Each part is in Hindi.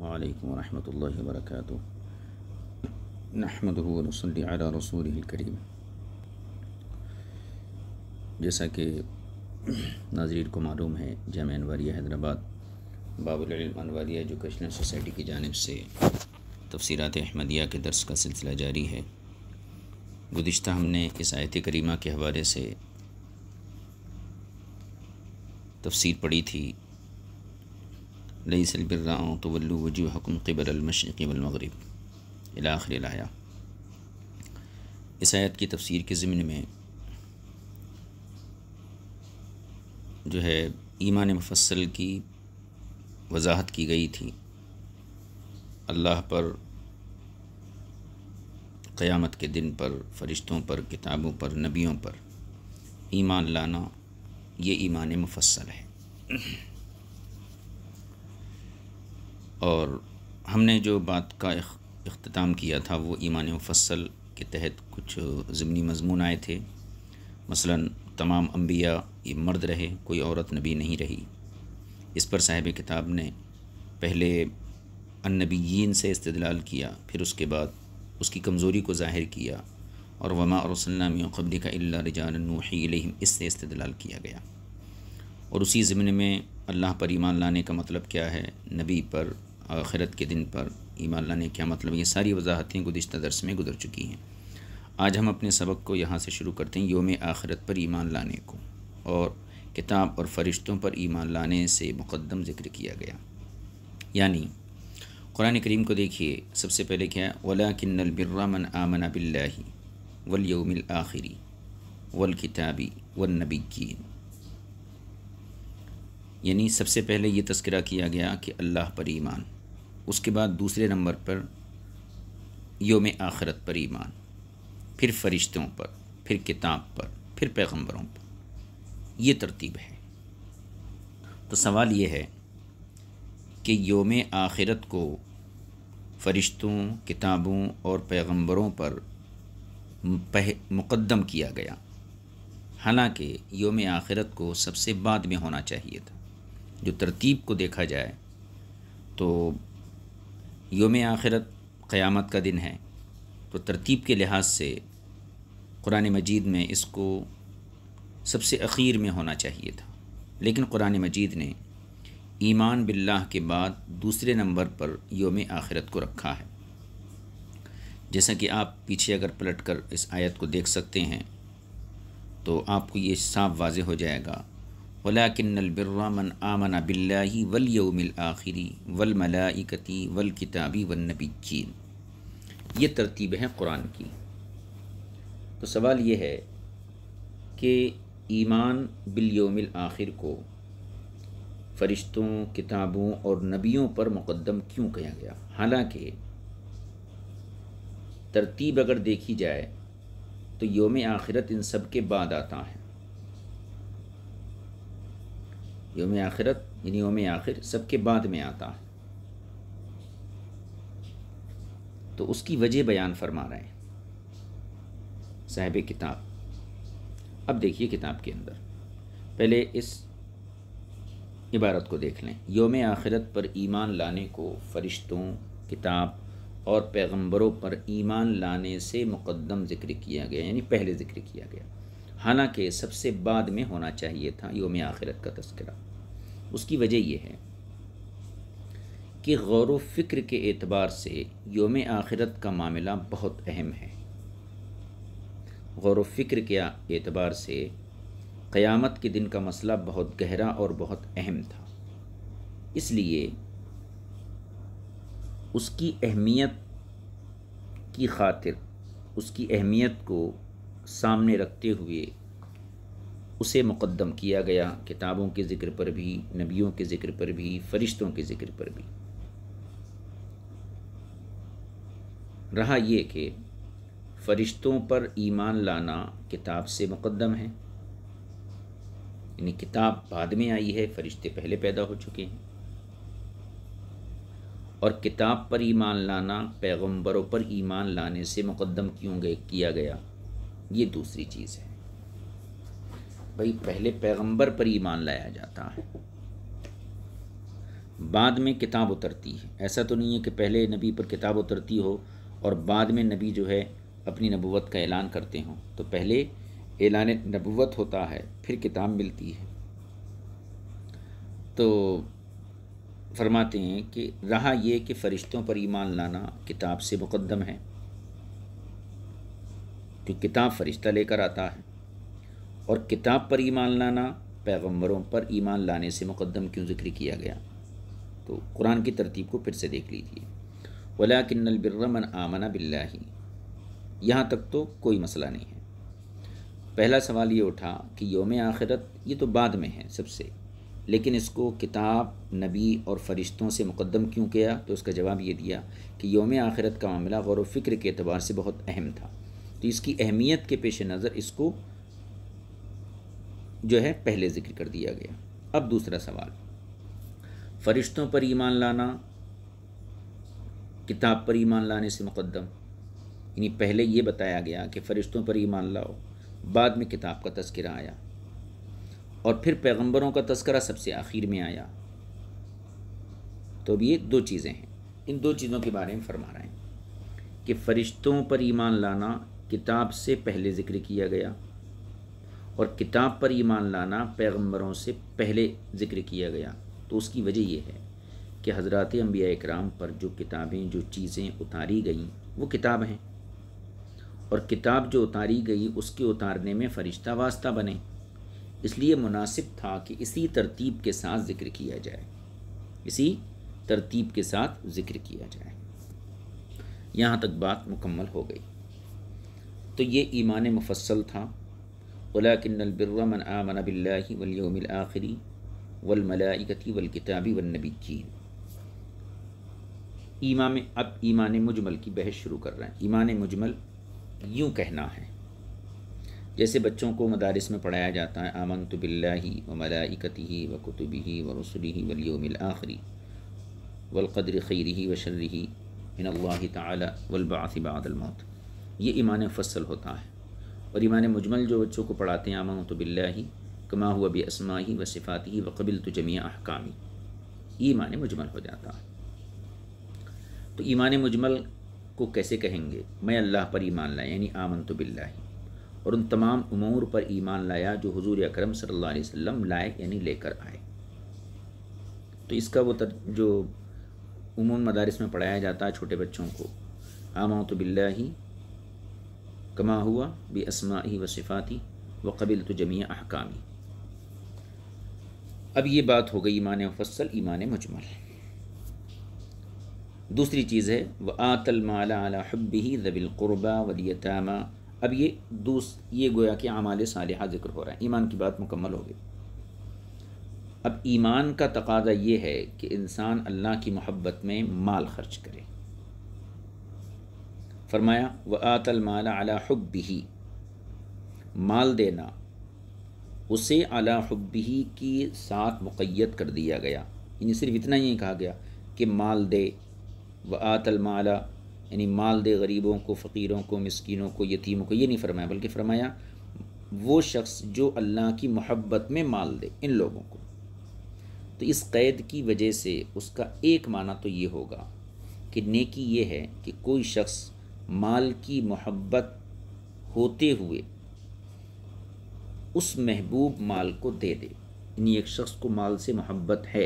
वालेकुम रहमतुल्लाहि व बरकातुहू नहमदहू वनसल्ली अला रसूलिल करीम जैसा कि नाजरीन को मालूम है जम अनवारिया हैदराबाद बाबुल अनवारिया एजुकेशनल सोसाइटी की जानब से तफसीरात अहमदिया के दर्स का सिलसिला जारी है गुज्त हमने इस आयत करीमा के हवाले से तफसीर पढ़ी थी लई सलबर्रा तो वल्लू वजू हकम क़बलमशरक़ी वमगरब इलाखर लाया इस आयत की तफसीर के ज़िमन में जो है ईमान मुफसल की वजाहत की गई थी अल्लाह पर क़यामत के दिन पर फ़रिश्तों पर किताबों पर नबियों पर ईमान लाना ये ईमान मुफसल है और हमने जो बात का अख्ताम किया था वो ईमान मुफसल के तहत कुछ ज़मनी मजमून आए थे मसलन तमाम अम्बिया ये मर्द रहे कोई औरत नबी नहीं रही इस पर साहिब किताब ने पहले अनबीन से इस्तलाल किया फिर उसके बाद उसकी कमज़ोरी को जाहिर किया और वमा और वसलमक़बल का रजानूम इससे इस्तलाल किया गया और उसी ज़मन में अल्लाह पर ईमान लाने का मतलब क्या है नबी पर आखिरत के दिन पर ईमान लाने क्या मतलब ये सारी वजाहतें गुज्त दरस में गुजर चुकी हैं आज हम अपने सबक को यहाँ से शुरू करते हैं योम आखिरत पर ईमान लाने को और किताब और फरिश्तों पर ईमान लाने से मुकदम ज़िक्र किया गया यानी कुरान करीम को देखिए सबसे पहले क्या है वला आमन आमना बिल्ला वलयोमिल आखिरी वल किताबी वल नबी यानी सबसे पहले ये तस्करा किया गया कि अल्लाह पर ईमान उसके बाद दूसरे नंबर पर योम आखरत पर ईमान फिर फरिश्तों पर फिर किताब पर फिर पैगंबरों पर ये तरतीब है तो सवाल ये है कि योम आखिरत को फरिश्तों किताबों और पैगंबरों पर मुकदम किया गया हालांकि योम आखिरत को सबसे बाद में होना चाहिए था जो तरतीब को देखा जाए तो योम आखिरत क़यामत का दिन है तो तरतीब के लिहाज से कुरान मजीद में इसको सबसे अखीर में होना चाहिए था लेकिन कुरान मजीद ने ईमान बिल्लाह के बाद दूसरे नंबर पर योम आखिरत को रखा है जैसा कि आप पीछे अगर पलट कर इस आयत को देख सकते हैं तो आपको ये साफ वाज हो जाएगा वलाकिनबरमन आमन बिल्लाही वलयमिल आखिरी वलमलाइकती वलकिताबी वनबीन ये तरतीब है कुरान की तो सवाल ये है कि ईमान बिलयोमिल आखिर को फ़रिश्तों किताबों और नबियों पर मुकदम क्यों किया गया हालांकि तरतीब अगर देखी जाए तो योम आखिरत इन सब के बाद आता है योम आखिरत यानी योम आखिर सबके बाद में आता तो उसकी वजह बयान फरमा रहे हैं साहिब किताब अब देखिए किताब के अंदर पहले इस इबारत को देख लें योम आखिरत पर ईमान लाने को फ़रिश्तों किताब और पैगंबरों पर ईमान लाने से मुकदम ज़िक्र किया गया यानी पहले ज़िक्र किया गया हालांकि सबसे बाद में होना चाहिए था योम आखिरत का तस्करा उसकी वजह यह है कि गौर फ़िक्र के एतबार से योम आखिरत का मामला बहुत अहम है गौर फ़िक्र के एतबार से क़यामत के दिन का मसला बहुत गहरा और बहुत अहम था इसलिए उसकी अहमियत की खातिर उसकी अहमियत को सामने रखते हुए उसे मुकदम किया गया किताबों के ज़िक्र पर भी नबियों के ज़िक्र पर भी फ़रिश्तों के ज़िक्र पर भी रहा ये कि फ़रिश्तों पर ईमान लाना किताब से मुकदम है यानी किताब बाद में आई है फ़रिश्ते पहले पैदा हो चुके हैं और किताब पर ईमान लाना पैगम्बरों पर ईमान लाने से मुकदम क्यों गए किया गया ये दूसरी चीज़ है भाई पहले पैगंबर पर ईमान लाया जाता है बाद में किताब उतरती है ऐसा तो नहीं है कि पहले नबी पर किताब उतरती हो और बाद में नबी जो है अपनी नबूवत का ऐलान करते हों तो पहले ऐलान नबूवत होता है फिर किताब मिलती है तो फरमाते हैं कि रहा यह कि फ़रिश्तों पर ईमान लाना किताब से मुकदम है कि किताब फरिश्ता लेकर आता है और किताब पर ईमान लाना पैगम्बरों पर ईमान लाने से मुकदम क्यों जिक्र किया गया तो कुरान की तरतीब को फिर से देख लीजिए वला किन्नबिर्रमन आमना बिल्ला यहाँ तक तो कोई मसला नहीं है पहला सवाल ये उठा कि योम आखिरत ये तो बाद में है सबसे लेकिन इसको किताब नबी और फरिश्तों से मुकदम क्यों किया तो उसका जवाब ये दिया कि योम आखिरत का मामला गौर व फ़िक्र के अतबार से बहुत अहम था तो इसकी अहमियत के पेश नज़र इसको जो है पहले ज़िक्र कर दिया गया अब दूसरा सवाल फरिश्तों पर ईमान लाना किताब पर ईमान लाने से मुकदम यानी पहले ये बताया गया कि फ़रिश्तों पर ईमान लाओ बाद में किताब का तस्करा आया और फिर पैगंबरों का तस्करा सबसे आखिर में आया तो अब ये दो चीज़ें हैं इन दो चीज़ों के बारे में फरमा रहे हैं कि फ़रिश्तों पर ईमान लाना किताब से पहले ज़िक्र किया गया और किताब पर ईमान लाना पैगम्बरों से पहले ज़िक्र किया गया तो उसकी वजह यह है कि हज़रत अम्बिया कराम पर जो किताबें जो चीज़ें उतारी गई वो किताब हैं और किताब जो उतारी गई उसके उतारने में फ़रिश्ता वास्ता बने इसलिए मुनासिब था कि इसी तरतीब के साथ ज़िक्र किया जाए इसी तरतीब के साथ ज़िक्र किया जाए यहाँ तक बात मुकम्मल हो गई तो ये ईमान मुफसल था उलाकिनबिरमन आमन बिल्लाही वलयोमिल आखिरी वलमलाइकती वलकताबी वनबी ईमा ईमाम अब ईमान मुजमल की बहस शुरू कर रहे हैं ईमान मुजमल यूँ कहना है जैसे बच्चों को मदारस में पढ़ाया जाता है आमन तो बिल्ला ही व मलाइकती ही व कुतुबी ही व रसुली ही वलियोमिल आखिरी वलकद्र खैरी व शर्री ही मिन अल्लाह ताली ये ईमान फसल होता है और ईमान मुजमल जो बच्चों को पढ़ाते हैं आमा तो बिल्ला ही कमा हुआ भी असमा ही व सिफ़ात ही व कबिल तो जमिया अहकामी ये ईमान मुजमल हो जाता है तो ईमान मुजमल को कैसे कहेंगे मैं अल्लाह पर ईमान लाया यानी आमन तो बिल्ला ही और उन तमाम उमूर पर ईमान लाया जो हजूर अक्रम सल्ला वम लाए यानी लेकर आए तो इसका वो तर, जो उमूम मदारस में पढ़ाया जाता है छोटे बच्चों को आमा तो बिल्ला ही कमा हुआ बे असमा ही व सिफ़ाती व कबिल तो जमी अहकामी अब ये बात हो गई ईमान फसल ईमान मजमल दूसरी चीज़ है व आतल माला अला हब्बी ही क़ुरबा वलियतामा अब ये दूस ये गोया कि आमाल सालहा ज़िक्र हो रहा है ईमान की बात मुकम्मल हो गई अब ईमान का तकाजा ये है कि इंसान अल्लाह की मोहब्बत में माल खर्च करे फरमाया व आतल माला अला हब्बी माल देना उसे अला हब्बी के साथ मुक़ैद कर दिया गया यानी सिर्फ इतना ही कहा गया कि माल दे व आतल माला यानी माल दे गरीबों को फ़कीरों को मस्किनों को यतीमों को ये नहीं फरमाया बल्कि फरमाया वो शख्स जो अल्लाह की मोहब्बत में माल दे इन लोगों को तो इस क़ैद की वजह से उसका एक माना तो ये होगा कि नेकी ये है कि कोई शख्स माल की मोहब्बत होते हुए उस महबूब माल को दे दे यानी एक शख्स को माल से मोहब्बत है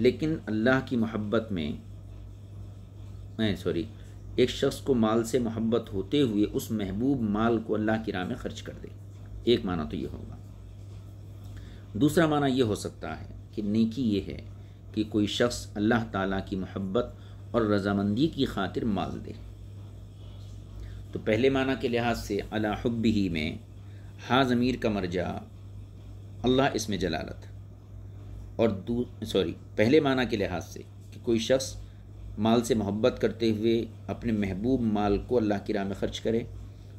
लेकिन अल्लाह की मोहब्बत में सॉरी एक शख्स को माल से मोहब्बत होते हुए उस महबूब माल को अल्लाह की राह में खर्च कर दे एक माना तो ये होगा दूसरा माना ये हो सकता है कि नेकी ये है कि कोई शख्स अल्लाह ताला की मोहब्बत और रजामंदी की खातिर माल दे तो पहले माना के लिहाज से अला हब ही में हा ज़मीर का मर्जा अल्लाह इसमें जलालत और सॉरी पहले माना के लिहाज से कि कोई शख्स माल से मोहब्बत करते हुए अपने महबूब माल को अल्लाह की राह में ख़र्च करे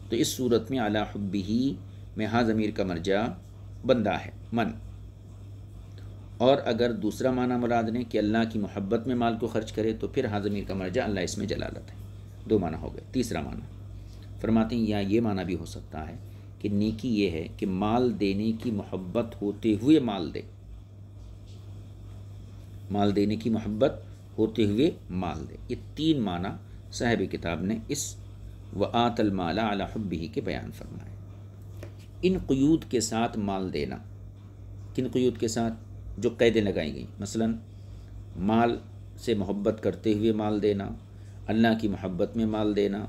तो इस सूरत में अला हब ही में हा ज़मीर का मरजा बंदा है मन और अगर दूसरा माना मुराद ने कि अल्लाह की मोहब्बत में माल को खर्च करे तो फिर हाजमीर का मर्जा अल्लाह इसमें जलालत है दो माना हो गए तीसरा माना फरमाते हैं या ये माना भी हो सकता है कि नेकी ये है कि माल देने की मोहब्बत होते हुए माल दे माल देने की मोहब्बत होते हुए माल दे ये तीन माना साहब किताब ने इस व माला अला हब्बी के बयान फरमाए इन क्यूद के साथ माल देना किन क्यूद के साथ जो कैदें लगाई गई मसलन माल से मोहब्बत करते हुए माल देना अल्लाह की मोहब्बत में माल देना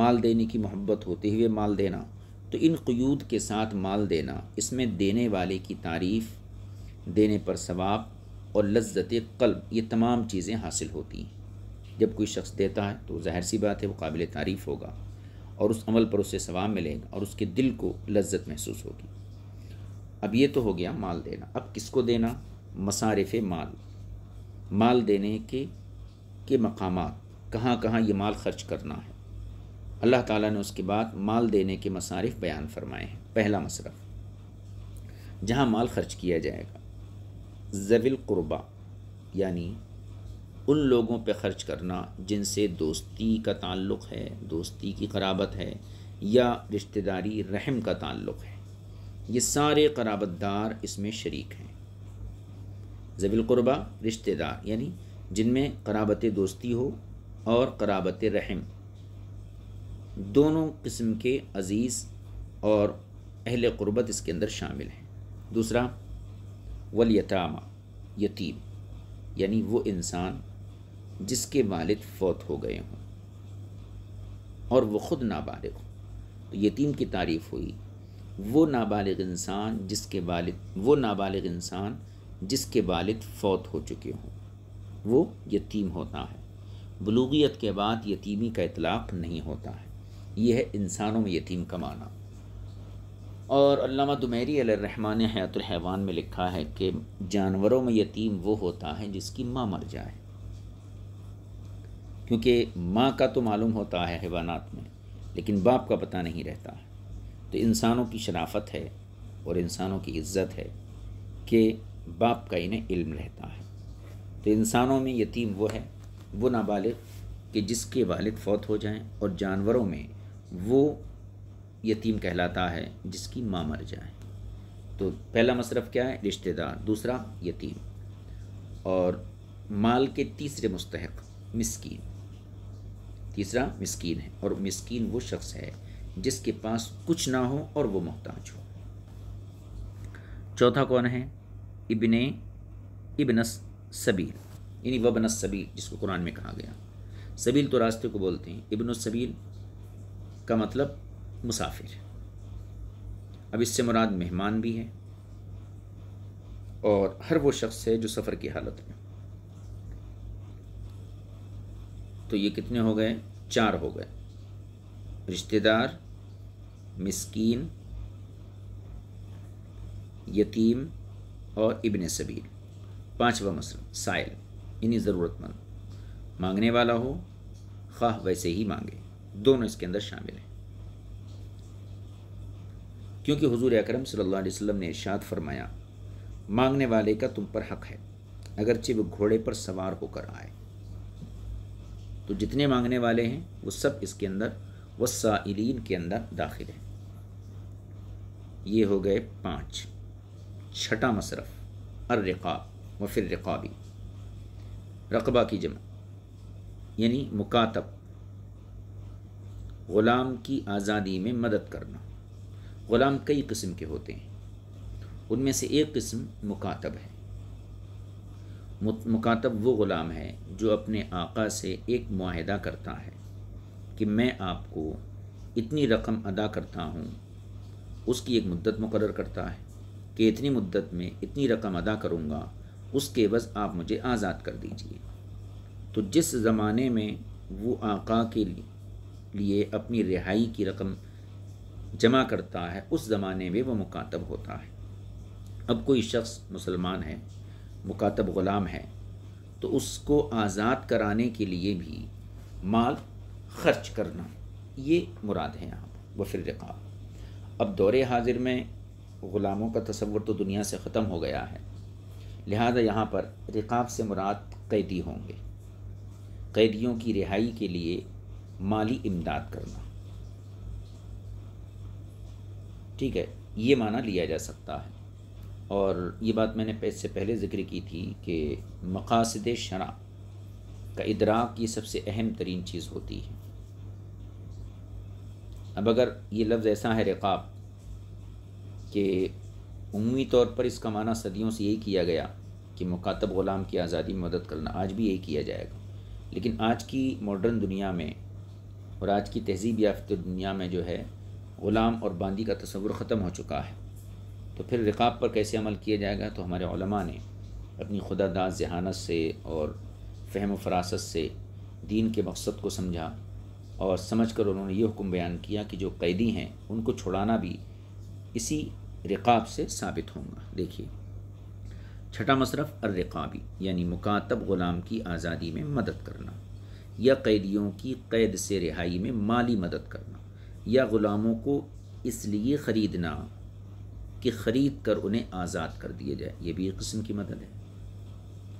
माल देने की मोहब्बत होते हुए माल देना तो इन क्यूद के साथ माल देना इसमें देने वाले की तारीफ़ देने पर सवाब और लज्जत कल्ब ये तमाम चीज़ें हासिल होती हैं जब कोई शख्स देता है तो जाहिर सी बात है वो काबिल तारीफ़ होगा और उस अमल पर उसे सवाब मिलेगा और उसके दिल को लज्जत महसूस होगी अब ये तो हो गया माल देना अब किसको देना मसारफ माल माल देने के के मकाम कहाँ कहाँ ये माल खर्च करना है अल्लाह ताला ने उसके बाद माल देने के मसारफ बयान फरमाए हैं पहला मसरफ जहाँ माल खर्च किया जाएगा जविल क़ुरबा यानी उन लोगों पर ख़र्च करना जिनसे दोस्ती का ताल्लुक़ है दोस्ती की कराबत है या रिश्तेदारी रहम का ताल्लुक़ है ये सारे कराबतदार इसमें शरीक हैं ज़बीलक़ुरबा रिश्तेदार यानी जिनमें कराबत दोस्ती हो और कराबत रहम दोनों किस्म के अज़ीज़ और अहल क़ुरबत इसके अंदर शामिल हैं दूसरा वलयतामा यतीम यानी वो इंसान जिसके वालिद फौत हो गए हों और वो ख़ुद नाबालिग हो तो यतीम की तारीफ़ हुई वो नाबालिग इंसान जिसके वालिद वो नाबालिग इंसान जिसके वालिद फौत हो चुके हों वो यतीम होता है बलूगियत के बाद यतीमी का इतलाक़ नहीं होता है यह है इंसानों में यतीम का माना और अल्लामा दुमेरी रहमान हयातुल हैवान में लिखा है कि जानवरों में यतीम वो होता है जिसकी माँ मर जाए क्योंकि माँ का तो मालूम होता है हैवानात में लेकिन बाप का पता नहीं रहता है तो इंसानों की शराफत है और इंसानों की इज्जत है कि बाप का इन्हें इल्म रहता है तो इंसानों में यतीम वो है वो नाबालिग कि जिसके वालिद फौत हो जाएं और जानवरों में वो यतीम कहलाता है जिसकी माँ मर जाए तो पहला मसरफ़ क्या है रिश्तेदार दूसरा यतीम और माल के तीसरे मुस्तक मिसकीन तीसरा मिसकीन है और मिसकीन वो शख्स है जिसके पास कुछ ना हो और वो मोहताज हो चौथा कौन है इबन इबनस सबील यानी वबनस सबील जिसको कुरान में कहा गया सबील तो रास्ते को बोलते हैं इबन सबील का मतलब मुसाफिर अब इससे मुराद मेहमान भी है और हर वो शख्स है जो सफ़र की हालत में तो ये कितने हो गए चार हो गए रिश्तेदार मिसकीन यतीम और इबन सबीर पांचवा मसल साइल इन्हीं ज़रूरतमंद मांगने वाला हो खा वैसे ही मांगे दोनों इसके अंदर शामिल हैं क्योंकि हुजूर अकरम सल्लल्लाहु अलैहि वसल्लम ने इशाद फरमाया मांगने वाले का तुम पर हक है अगरचे वो घोड़े पर सवार होकर आए तो जितने मांगने वाले हैं वो सब इसके अंदर वसाइलिन के अंदर दाखिल हैं ये हो गए पाँच छठा अर अर्रक़ाब व फिर रिकाबी रकबा की जमा यानी मुकातब ग़ुलाम की आज़ादी में मदद करना ग़ुलाम कई किस्म के होते हैं उनमें से एक किस्म मुकातब है मुकातब वो ग़ुलाम है जो अपने आका से एक माहदा करता है कि मैं आपको इतनी रकम अदा करता हूँ उसकी एक मुद्दत मुकर करता है कि इतनी मुद्दत में इतनी रकम अदा करूँगा उसके बस आप मुझे आज़ाद कर दीजिए तो जिस ज़माने में वो आका के लिए अपनी रिहाई की रकम जमा करता है उस ज़माने में वो मुकातब होता है अब कोई शख्स मुसलमान है मुकातब ग़ुलाम है तो उसको आज़ाद कराने के लिए भी माल खर्च करना ये मुराद है यहाँ वफिर रिकाब अब दौरे हाजिर में ग़ुलामों का तस्वुर तो दुनिया से ख़त्म हो गया है लिहाजा यहाँ पर रिकाब से मुराद कैदी होंगे कैदियों की रिहाई के लिए माली इमदाद करना ठीक है ये माना लिया जा सकता है और ये बात मैंने इससे पहले ज़िक्र की थी कि मकासद शरा का इदराक ये सबसे अहम तरीन चीज़ होती है अब अगर ये लफ्ज़ ऐसा है रिकाब कि उमूमी तौर पर इसका माना सदियों से यही किया गया कि मुखातब ग़ुलाम की आज़ादी में मदद करना आज भी यही किया जाएगा लेकिन आज की मॉडर्न दुनिया में और आज की तहजीब याफ्त दुनिया में जो है ग़ुलाम और बांदी का तस्वुर ख़त्म हो चुका है तो फिर रिकाब पर कैसे अमल किया जाएगा तो हमारे ने अपनी खुदा दास जहानत से और फहम फरासत से दीन के मकसद को समझा और समझ कर उन्होंने ये हुक्म बयान किया कि जो कैदी हैं उनको छुड़ाना भी इसी रिकाब से साबित होगा देखिए छठा मशरफ अर्रकाबी यानी मुकातब ग़ुलाम की आज़ादी में मदद करना या कैदियों की कैद से रिहाई में माली मदद करना या ग़ुलामों को इसलिए ख़रीदना कि ख़रीद कर उन्हें आज़ाद कर दिया जाए ये भी एक किस्म की मदद है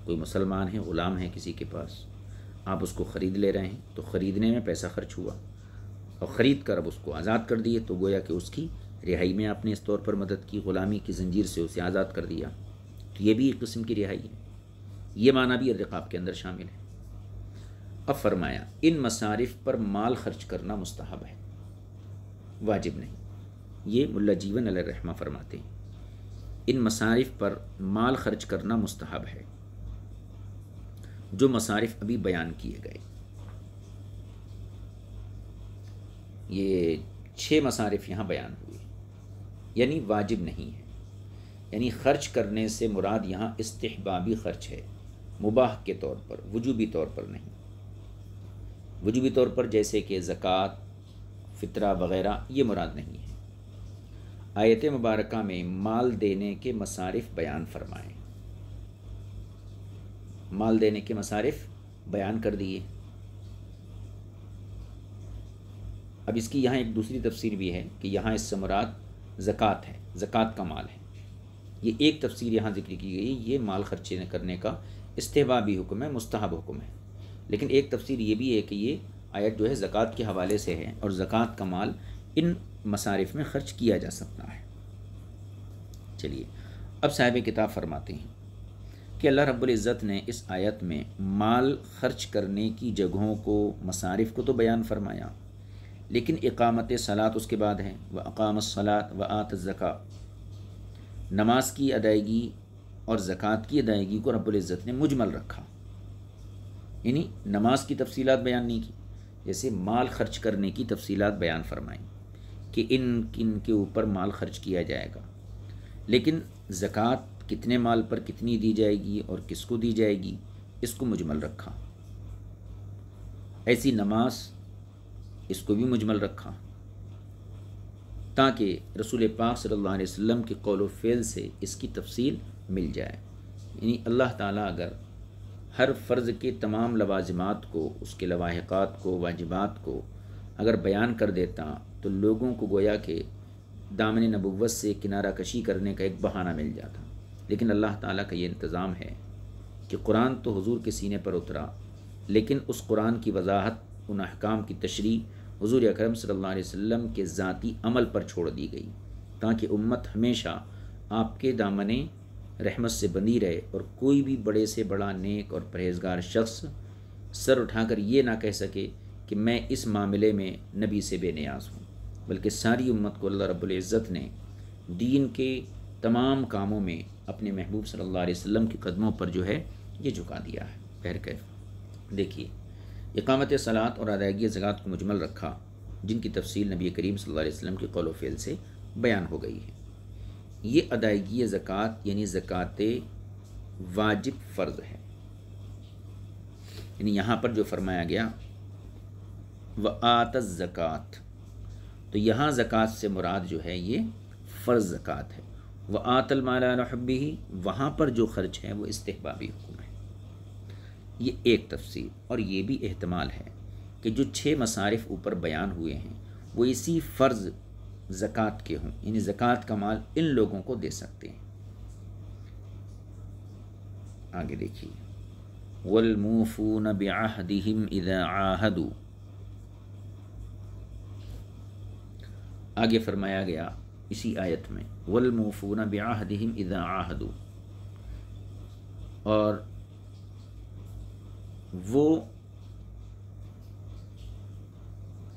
कोई मुसलमान है ग़ुलाम है किसी के पास आप उसको ख़रीद ले रहे हैं तो ख़रीदने में पैसा खर्च हुआ और ख़रीद कर अब उसको आज़ाद कर दिए तो गोया कि उसकी रिहाई में आपने इस तौर पर मदद की ग़ुलामी की जंजीर से उसे आज़ाद कर दिया तो ये भी एक किस्म की रिहाई है ये माना भी अरकाब के अंदर शामिल है अब फरमाया इन मसारफ़ पर माल खर्च करना मुस्तहब है वाजिब नहीं ये मुलाजीवन जीवन रहमा फरमाते हैं इन मसारफ़ पर माल खर्च करना मुस्तहब है जो मसारिफ अभी बयान किए गए ये छः मसारिफ यहाँ बयान हुए यानी वाजिब नहीं है यानी ख़र्च करने से मुराद यहाँ इस्तबाबी ख़र्च है मुबाह के तौर पर वजूबी तौर पर नहीं वजूबी तौर पर जैसे कि ज़क़़त फितरा वग़ैरह ये मुराद नहीं है आयत मुबारक में माल देने के मसारिफ बयान फरमाए माल देने के मसारिफ बयान कर दिए अब इसकी यहाँ एक दूसरी तफसीर भी है कि यहाँ इस समरात ज़क़़त है ज़क़़त का माल है ये एक तफसीर यहाँ जिक्र की गई ये माल खर्चे करने का इस्तेवा भी हुक्म है मुस्तहब हुक्म है लेकिन एक तफसीर ये भी है कि ये आयत जो है ज़क़़त के हवाले से है और ज़क़़त का माल इन मसारिफ में ख़र्च किया जा सकता है चलिए अब साहिब किताब फरमाते हैं कि अल्लाह रब्ज़त ने इस आयत में माल खर्च करने की जगहों को मसारिफ को तो बयान फरमाया लेकिन इकामत सलात उसके बाद है व अकाम सलात व आत ज़क़ा नमाज की अदायगी और ज़क़़त की अदायगी को रब्ज़त ने मुजमल रखा यानी नमाज की तफसीलात बयान नहीं की जैसे माल खर्च करने की तफसीलात बयान फरमाई कि इन किन के ऊपर माल खर्च किया जाएगा लेकिन ज़क़़त कितने माल पर कितनी दी जाएगी और किसको दी जाएगी इसको मुजमल रखा ऐसी नमाज इसको भी मुजमल रखा ताकि रसूल पाक सल्लल्लाहु अलैहि वसल्लम के कौल फ़ेल से इसकी तफसील मिल जाए यानी अल्लाह ताला अगर हर फ़र्ज़ के तमाम लवाजमात को उसके लवाहक़ात को वाजिबात को अगर बयान कर देता तो लोगों को गोया के दामन नबुवत से किनारा कशी करने का एक बहाना मिल जाता लेकिन अल्लाह ताला का ये इंतज़ाम है कि कुरान तो हुजूर के सीने पर उतरा लेकिन उस कुरान की वजाहत उन अहकाम की तशरी हुजूर अकरम सल्लल्लाहु अलैहि वसल्लम के ज़ाती अमल पर छोड़ दी गई ताकि उम्मत हमेशा आपके दामने रहमत से बनी रहे और कोई भी बड़े से बड़ा नेक और परहेजगार शख्स सर उठाकर ये ना कह सके कि मैं इस मामले में नबी से बेनियाज हूँ बल्कि सारी उम्मत को अल्लाह रब्ज़त ने दीन के तमाम कामों में अपने महबूब सल्ला वसम के कदमों पर जो है ये झुका दिया है पैर कैफ देखिए इकामत सलात और अदायगी जगात को मुजमल रखा जिनकी तफसील नबी करीम सल्लल्लाहु अलैहि वसल्लम के कौल फ़ैल से बयान हो गई है ये अदायगी ज़क़़त यानी ज़क़़त वाजिब फ़र्ज़ है यानी यहाँ पर जो फरमाया गया व आत ज़क़़त तो यहाँ ज़क़़त से मुराद जो है ये फ़र्ज़ ज़क़़त है व आतल मालाबी ही वहाँ पर जो खर्च है वो इस्तेबाबी हुक्म है ये एक तफसीर और ये भी अहतमाल है कि जो छः मसारफ ऊपर बयान हुए हैं वो इसी फ़र्ज़ ज़क़़त के हों यानी ज़क़़त का माल इन लोगों को दे सकते हैं आगे देखिए वलमूफून बेहदिम आहदू आगे फरमाया गया इसी आयत में वलमूफून बिहदिम इदा आहदु और वो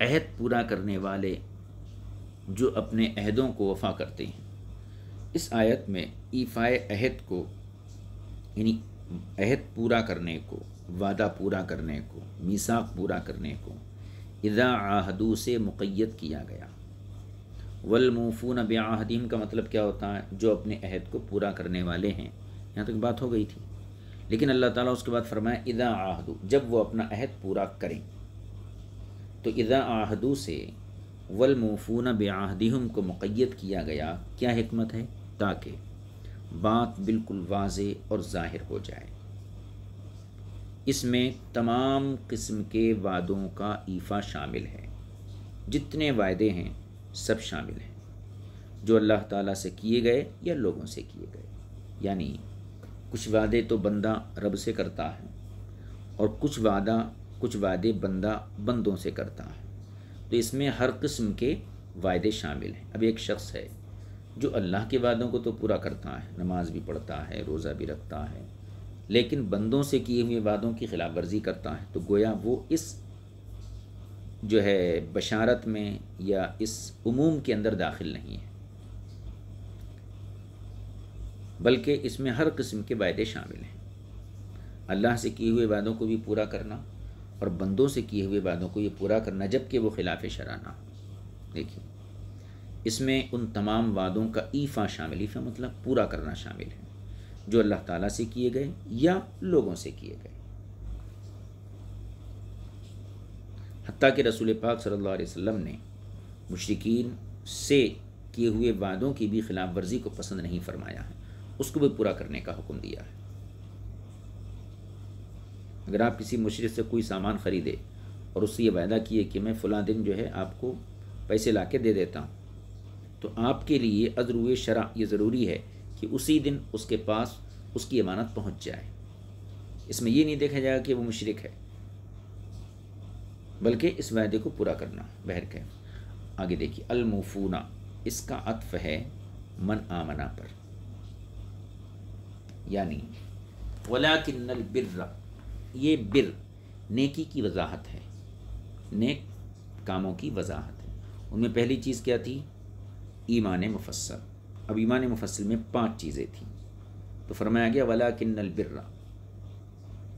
अहद पूरा करने वाले जो अपने अहदों को वफा करते हैं इस आयत में ईफाए अहद को यानी अहद पूरा करने को वादा पूरा करने को मीसाक पूरा करने को इदा आहदू से मुक़ैद किया गया वलमूफून ब्याहदीम का मतलब क्या होता है जो अपने अहद को पूरा करने वाले हैं यहाँ तक तो बात हो गई थी लेकिन अल्लाह ताला उसके बाद फरमाया इदा आहदू जब वो अपना अहद पूरा करें तो इदा आहदू से वलमूफून ब्याहदीम को मुक़ैद किया गया क्या हमत है ताकि बात बिल्कुल वाज और ज़ाहिर हो जाए इसमें तमाम किस्म के वादों का ईफ़ा शामिल है जितने वायदे हैं सब शामिल हैं जो अल्लाह ताला से किए गए या लोगों से किए गए यानी कुछ वादे तो बंदा रब से करता है और कुछ वादा कुछ वादे बंदा बंदों से करता है तो इसमें हर किस्म के वायदे शामिल हैं अब एक शख्स है जो अल्लाह के वादों को तो पूरा करता है नमाज भी पढ़ता है रोज़ा भी रखता है लेकिन बंदों से किए हुए वादों की खिलाफ वर्जी करता है तो गोया वो इस जो है बशारत में या इस उमूम के अंदर दाखिल नहीं है बल्कि इसमें हर किस्म के वायदे शामिल हैं अल्लाह से किए हुए वादों को भी पूरा करना और बंदों से किए हुए वादों को ये पूरा करना जबकि वो खिलाफ शराना देखिए इसमें उन तमाम वादों का ईफ़ा शामिल ईफ़ा मतलब पूरा करना शामिल है जो अल्लाह ताला से किए गए या लोगों से किए गए हती कि रसूल पाक सल्लल्लाहु अलैहि वसल्लम ने मुशरकिन से किए हुए वादों की भी खिलाफ वर्जी को पसंद नहीं फरमाया है उसको भी पूरा करने का हुक्म दिया है अगर आप किसी मुशरक से कोई सामान ख़रीदे और उससे ये वायदा किए कि मैं फ़लाँ दिन जो है आपको पैसे ला दे देता हूँ तो आपके लिए अजरू शरा ये ज़रूरी है कि उसी दिन उसके पास उसकी अमानत पहुँच जाए इसमें ये नहीं देखा जाएगा कि वो मुशरक है बल्कि इस वायदे को पूरा करना बहर कह आगे देखिए अलमुफूना इसका अतफ है मन आमना पर यानी वला किन्नल बिर्र ये बिर नेकी की वजाहत है नेक कामों की वजाहत है उनमें पहली चीज़ क्या थी ईमान मुफसल अब ईमान मुफसल में पांच चीज़ें थीं तो फरमाया गया वला किन्नल बिर्रा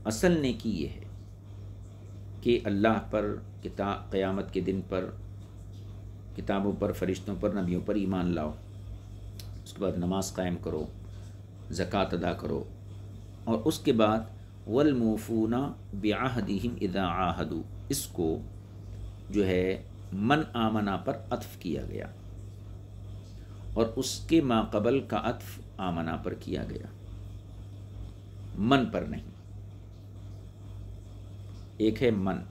असल नेकी ये है कि अल्लाह पर किता क़यामत के दिन पर किताबों पर फरिश्तों पर नबियों पर ईमान लाओ उसके बाद नमाज कायम करो ज़क़़त अदा करो और उसके बाद वलमूफूना ब्याहदीम इदा आहदू इसको जो है मन आमना पर अतफ़ किया गया और उसके माकबल का अतफ़ आमना पर किया गया मन पर नहीं एक है मन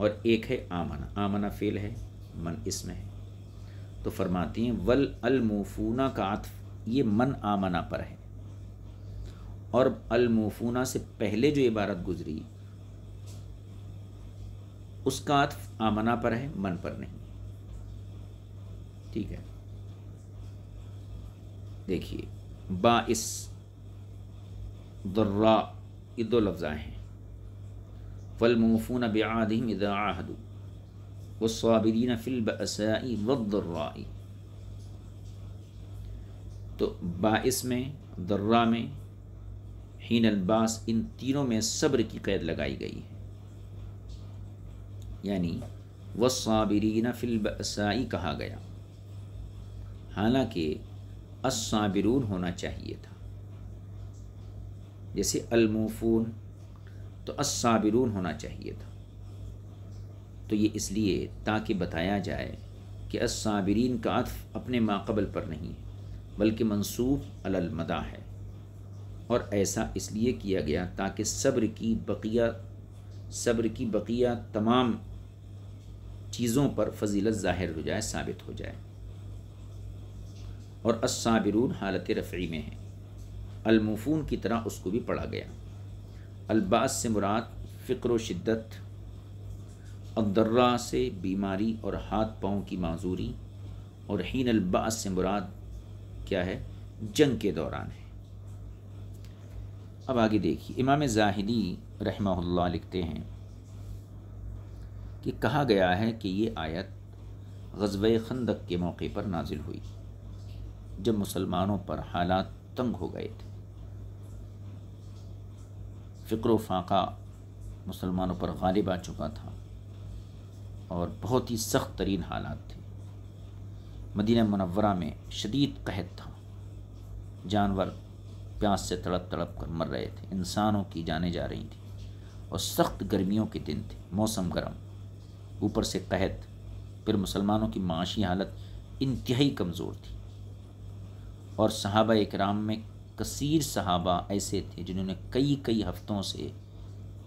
और एक है आमना आमना फेल है मन इसमें है तो फरमाती हैं वल अलमोफूना का आत्फ ये मन आमना पर है और अलमोफूना से पहले जो इबारत गुजरी उसका आत्फ आमना पर है मन पर नहीं ठीक है देखिए बा इस दर्रा ये दो आए हैं वलमूफून बआदहिम इदा आहदू वसाबरीन फ़िलबसाई वद्राई तो बाइस में दर्रा में हीन अलबास इन तीनों में सब्र की कैद लगाई गई है यानी वसाबरीन फ़िलबसाई कहा गया हालांकि असाबिरून होना चाहिए था जैसे अलमूफून तो असाबिरून होना चाहिए था तो ये इसलिए ताकि बताया जाए कि असाबरीन का अतफ अपने माकबल पर नहीं है बल्कि मनसूब अलमदा है और ऐसा इसलिए किया गया ताकि सब्र की बकिया सब्र की बकिया तमाम चीज़ों पर फजीलत ज़ाहिर हो जाए साबित हो जाए और असाबिरून हालत रफ़ी में है अलमफून की तरह उसको भी पढ़ा गया अलबास से मुराद फ़िक्र शिद्दत अदर्रा से बीमारी और हाथ पाँव की माजूरी और हीन अलबास से मुराद क्या है जंग के दौरान है अब आगे देखिए इमाम जाहिदी रहमा लिखते हैं कि कहा गया है कि ये आयत गजब खंदक के मौके पर नाजिल हुई जब मुसलमानों पर हालात तंग हो गए थे फ़िक्र फाका मुसलमानों पर गालिब आ चुका था और बहुत ही सख्त तरीन हालात थे मदीना मनवरा में शदीद कहत था जानवर प्यास से तड़प तड़प कर मर रहे थे इंसानों की जाने जा रही थी और सख्त गर्मियों के दिन थे मौसम गर्म ऊपर से कहत फिर मुसलमानों की माशी हालत इंतहाई कमज़ोर थी और सहाबा इकराम में कसीर सहाबा ऐसे थे जिन्होंने कई कई हफ्तों से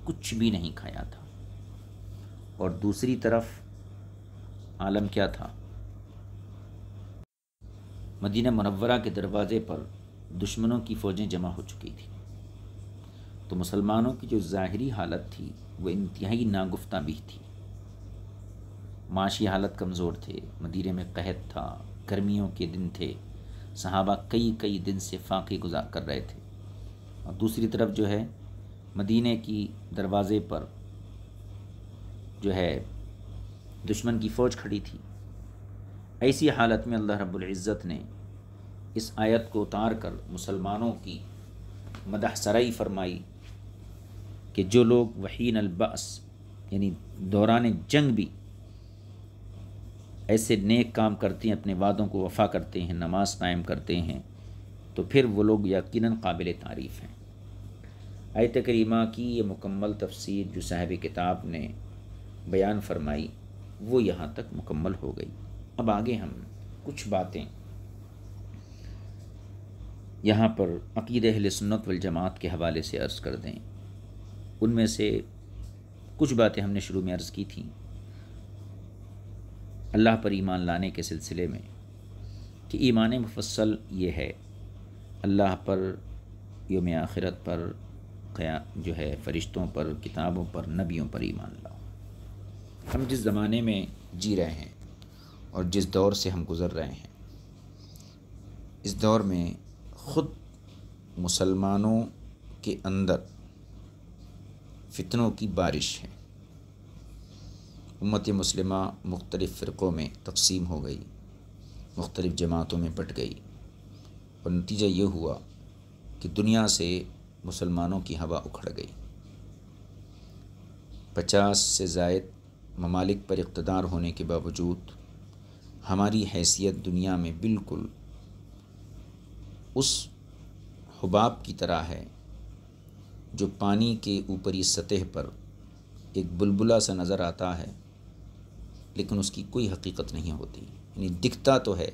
कुछ भी नहीं खाया था और दूसरी तरफ आलम क्या था मदीना मनवरा के दरवाज़े पर दुश्मनों की फ़ौजें जमा हो चुकी थी तो मुसलमानों की जो ज़ाहरी हालत थी वह इंतहाई नागुफ्ता भी थी माशी हालत कमज़ोर थे मदीने में कहत था गर्मियों के दिन थे सहाबा कई कई दिन से फाँकी गुजार कर रहे थे और दूसरी तरफ जो है मदीने की दरवाज़े पर जो है दुश्मन की फ़ौज खड़ी थी ऐसी हालत में अल्लाह रब्ज़त ने इस आयत को उतार कर मुसलमानों की मदह सराई फरमाई कि जो लोग वहीन अलबास यानी दौरान जंग भी ऐसे नेक काम करते हैं अपने वादों को वफा करते हैं नमाज कायम करते हैं तो फिर वो लोग यकीन काबिल तारीफ़ हैं आयत करीमा की ये मुकम्मल तफसीर जो साहब किताब ने बयान फरमाई वो यहाँ तक मुकम्मल हो गई अब आगे हम कुछ बातें यहाँ पर अकीद अहल सुन्नत वजमात के हवाले से अर्ज़ कर दें उनमें से कुछ बातें हमने शुरू में अर्ज़ की थी अल्लाह पर ईमान लाने के सिलसिले में कि ईमान मुफसल ये है अल्लाह पर योम आखिरत पर क्या जो है फ़रिश्तों पर किताबों पर नबियों पर ईमान लाओ हम जिस ज़माने में जी रहे हैं और जिस दौर से हम गुज़र रहे हैं इस दौर में ख़ुद मुसलमानों के अंदर फितनों की बारिश है उम्मत मुस्लिम मुख्तलिफ़ फ़िरक़ों में तकसीम हो गई मुख्तलिफ़ जमातों में बट गई और नतीजा ये हुआ कि दुनिया से मुसलमानों की हवा उखड़ गई पचास से जायद ममालिक पर इकतदार होने के बावजूद हमारी हैसियत दुनिया में बिल्कुल उस हबाब की तरह है जो पानी के ऊपरी सतह पर एक बुलबुला सा नज़र आता है लेकिन उसकी कोई हकीकत नहीं होती यानी दिखता तो है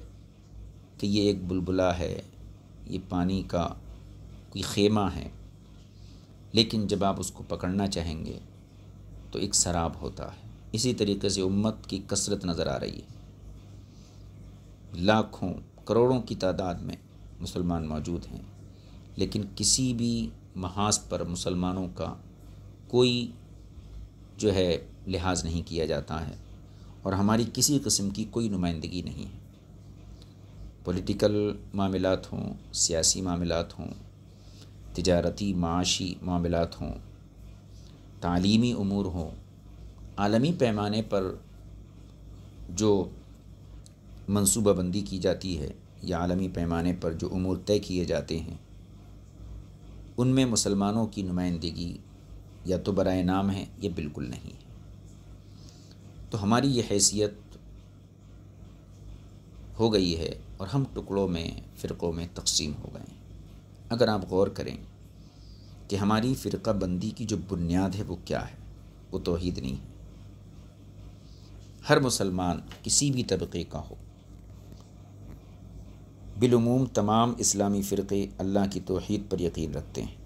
कि ये एक बुलबुला है ये पानी का कोई खेमा है लेकिन जब आप उसको पकड़ना चाहेंगे तो एक शराब होता है इसी तरीके से उम्मत की कसरत नज़र आ रही है लाखों करोड़ों की तादाद में मुसलमान मौजूद हैं लेकिन किसी भी महाज पर मुसलमानों का कोई जो है लिहाज नहीं किया जाता है और हमारी किसी कस्म की कोई नुमाइंदगी नहीं है पोलिटिकल मामला हों सियासी मामला हों तजारती माशी मामला हों तली अमूर हों आलमी पैमाने पर जो मनसूबाबंदी की जाती है या आलमी पैमाने पर जो अमूर तय किए जाते हैं उनमें मुसलमानों की नुमाइंदगी या तो बरए नाम है या बिल्कुल नहीं है तो हमारी ये हैसियत हो गई है और हम टुकड़ों में फ़िरक़ों में तकसीम हो गए अगर आप गौर करें कि हमारी फ़िरका बंदी की जो बुनियाद है वो क्या है वो तोहद नहीं है हर मुसलमान किसी भी तबके का हो बिलूम तमाम इस्लामी फ़िरक़े अल्लाह की तोहद पर यकीन रखते हैं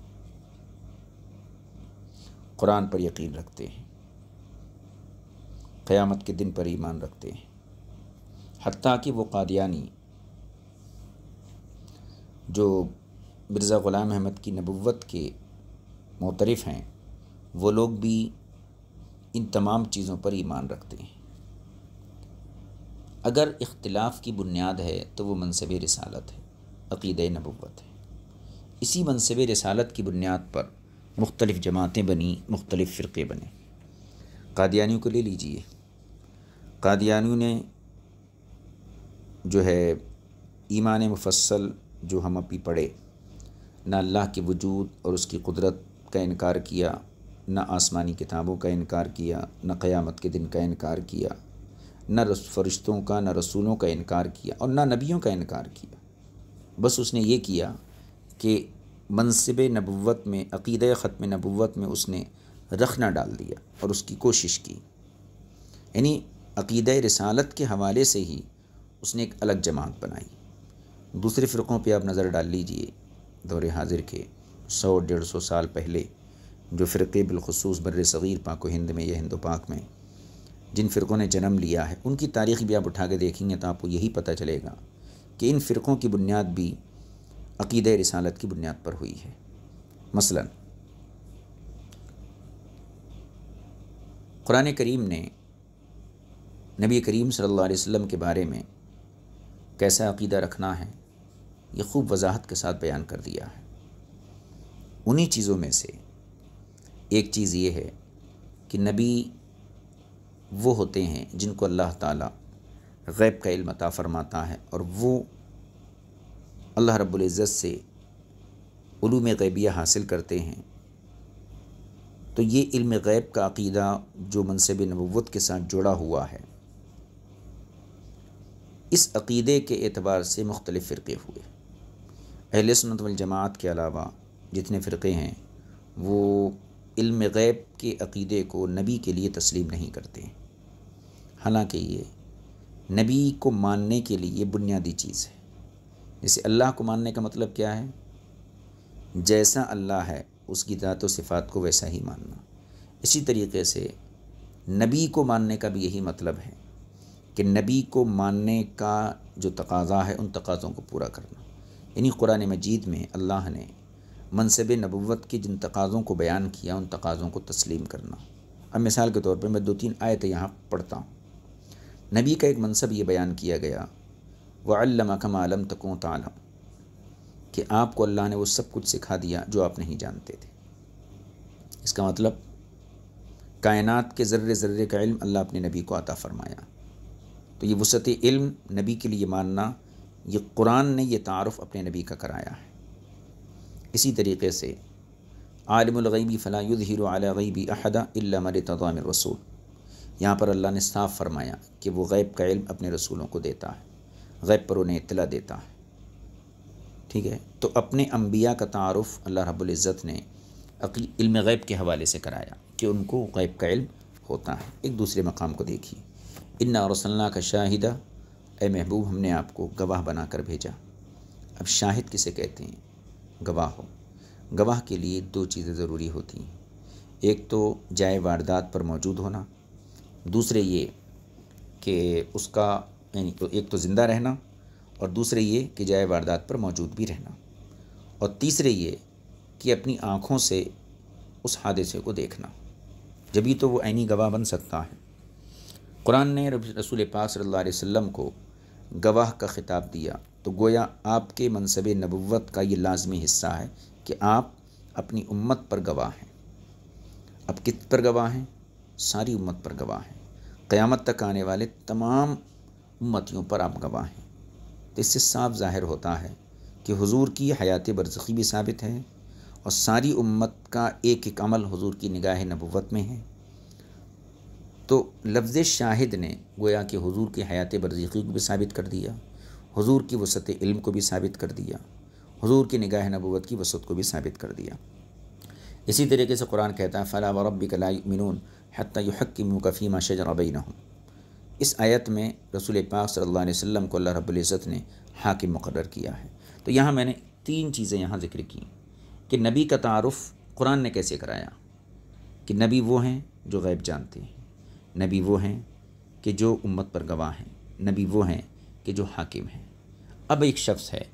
कुरान पर यकीन रखते हैं क़यामत के दिन पर ईमान रखते हैं हती कि वो कादियानी जो मिर्ज़ा ग़ुलाम अहमद की नबूत के मोतरफ़ हैं वो लोग भी इन तमाम चीज़ों पर ईमान रखते हैं अगर इख्तलाफ की बुनियाद है तो वो मनसब रसालत है अकीद नबूत है इसी मनसब रसालत की बुनियाद पर मुख्तलिफ़ जमातें बनी मुख्तलिफ़ फ़िरक़े बने कादियानियों को ले लीजिए कादियानियों ने जो है ईमान मुफसल जो हम अपनी पढ़े ना अल्लाह के वजूद और उसकी कुदरत का इनकार किया ना आसमानी किताबों का इनकार किया ना क़यामत के दिन का इनकार किया न फरिश्तों का न रसूलों का इनकार किया और ना नबियों का इनकार किया बस उसने ये किया कि मनसब नबूत में अक़ीद ख़त्म नबूत में उसने रखना डाल दिया और उसकी कोशिश की यानी अकीद रसालत के हवाले से ही उसने एक अलग जमात बनाई दूसरे फ़िरक़ों पर आप नज़र डाल लीजिए दौरे हाजिर के सौ डेढ़ सौ साल पहले जो फ़िरक़े बिलखसूस बर सग़ीर पाक हिंद में या हिंदो पाक में जिन फ़िरक़ों ने जन्म लिया है उनकी तारीख़ भी आप उठा के देखेंगे तो आपको यही पता चलेगा कि इन फ़िरक़ों की बुनियाद भी अकीद रसालत की बुनियाद पर हुई है मसला क़ुरान करीम ने नबी करीम सल्लल्लाहु अलैहि वसल्लम के बारे में कैसा अकीदा रखना है ये खूब वजाहत के साथ बयान कर दिया है उन्हीं चीज़ों में से एक चीज़ ये है कि नबी वो होते हैं जिनको अल्लाह ताला गैब का इल्म अता फ़रमाता है और वो अल्लाह रब्बुल इज़्ज़त से उलूम गैबिया हासिल करते हैं तो ये इल्म गैब का अकीदा जो मनसब नबूत के साथ जुड़ा हुआ है इस अक़ीदे के एतबार से मुख्तलिफ़ फ़िरक़े हुए अहल सुनत वलजमात के अलावा जितने फ़िरक़े हैं वो इल्म गैब के अक़ीदे को नबी के लिए तस्लीम नहीं करते हालांकि ये नबी को मानने के लिए बुनियादी चीज़ है जैसे अल्लाह को मानने का मतलब क्या है जैसा अल्लाह है उसकी ज़ात सिफ़ात को वैसा ही मानना इसी तरीके से नबी को मानने का भी यही मतलब है कि नबी को मानने का जो तकाज़ा है उन तकाज़ों को पूरा करना इन्हीं क़ुरान मजीद में अल्लाह ने मनसब नबूत के जिन तकाज़ों को बयान किया उन तकाज़ों को तस्लीम करना अब मिसाल के तौर पर मैं दो तीन आयत यहाँ पढ़ता हूँ नबी का एक मनसब ये बयान किया गया वल्लम कम आलम तकों तालम कि आपको अल्लाह ने वो सब कुछ सिखा दिया जो आप नहीं जानते थे इसका मतलब कायनात के ज़र्रे ज़र्रे का इल्म अल्लाह अपने नबी को आता फ़रमाया तो ये वसत इल्म नबी के लिए मानना ये कुरान ने यह तारफ़ अपने नबी का कराया है इसी तरीके से आलमगैबी हिर आलगैबी अहदा इमर तदाम रसूल यहाँ पर अल्लाह ने साफ़ फरमाया कि वो गैब का इल्म अपने रसूलों को देता है गैब पर उन्हें इतला देता है ठीक है तो अपने अम्बिया का तारफ़ अल्लाह रब्ज़त ने इल्म गैब के हवाले से कराया कि उनको गैब का इल्म होता है एक दूसरे मकाम को देखिए इन्ना रसल्ला का शाहिदा ए महबूब हमने आपको गवाह बना कर भेजा अब शाहिद किसे कहते हैं गवाह हो गवाह के लिए दो चीज़ें ज़रूरी होती हैं एक तो जाए वारदात पर मौजूद होना दूसरे ये कि उसका यानी तो एक तो ज़िंदा रहना और दूसरे ये कि जाए वारदात पर मौजूद भी रहना और तीसरे ये कि अपनी आँखों से उस हादसे को देखना जब ही तो वो ऐनी गवाह बन सकता है कुरान ने रसूल पास सल्लल्लाहु को गवाह का ख़िताब दिया तो गोया आपके मनसब नबूत का ये लाजमी हिस्सा है कि आप अपनी उम्म पर गवाह हैं आप कित पर गवाह हैं सारी उम्म पर गवाह हैं क़यामत तक आने वाले तमाम उम्मतियों पर आप गवाह हैं तो इससे साफ ज़ाहिर होता है कि हजूर की हयात बरसखी भी साबित है और सारी उम्मत का एक एक अमल हजूर की निगाह नबूत में है तो लफ्ज़ शाहिद ने गोया कि हज़ूर की हयात बरजीकी को भी साबित कर दिया हज़ूर की वसत इल्म को भी साबित कर दिया हज़ूर की निगाह नबूत की वसत को भी साबित कर दिया इसी तरीके से कुरान कहता है फ़ला वरब कलामिन हत्युहक्कीमा शजरबी न इस आयत में रसूल पाक सल्ला वसम को अल्लाह रब्बुल ने हाकिम मुकर किया है तो यहाँ मैंने तीन चीज़ें यहाँ ज़िक्र की कि नबी का तारफ़ कुरान ने कैसे कराया कि नबी वो हैं जो गैब जानते हैं नबी वो हैं कि जो उम्मत पर गवाह हैं नबी वो हैं कि जो हाकिम हैं अब एक शख्स है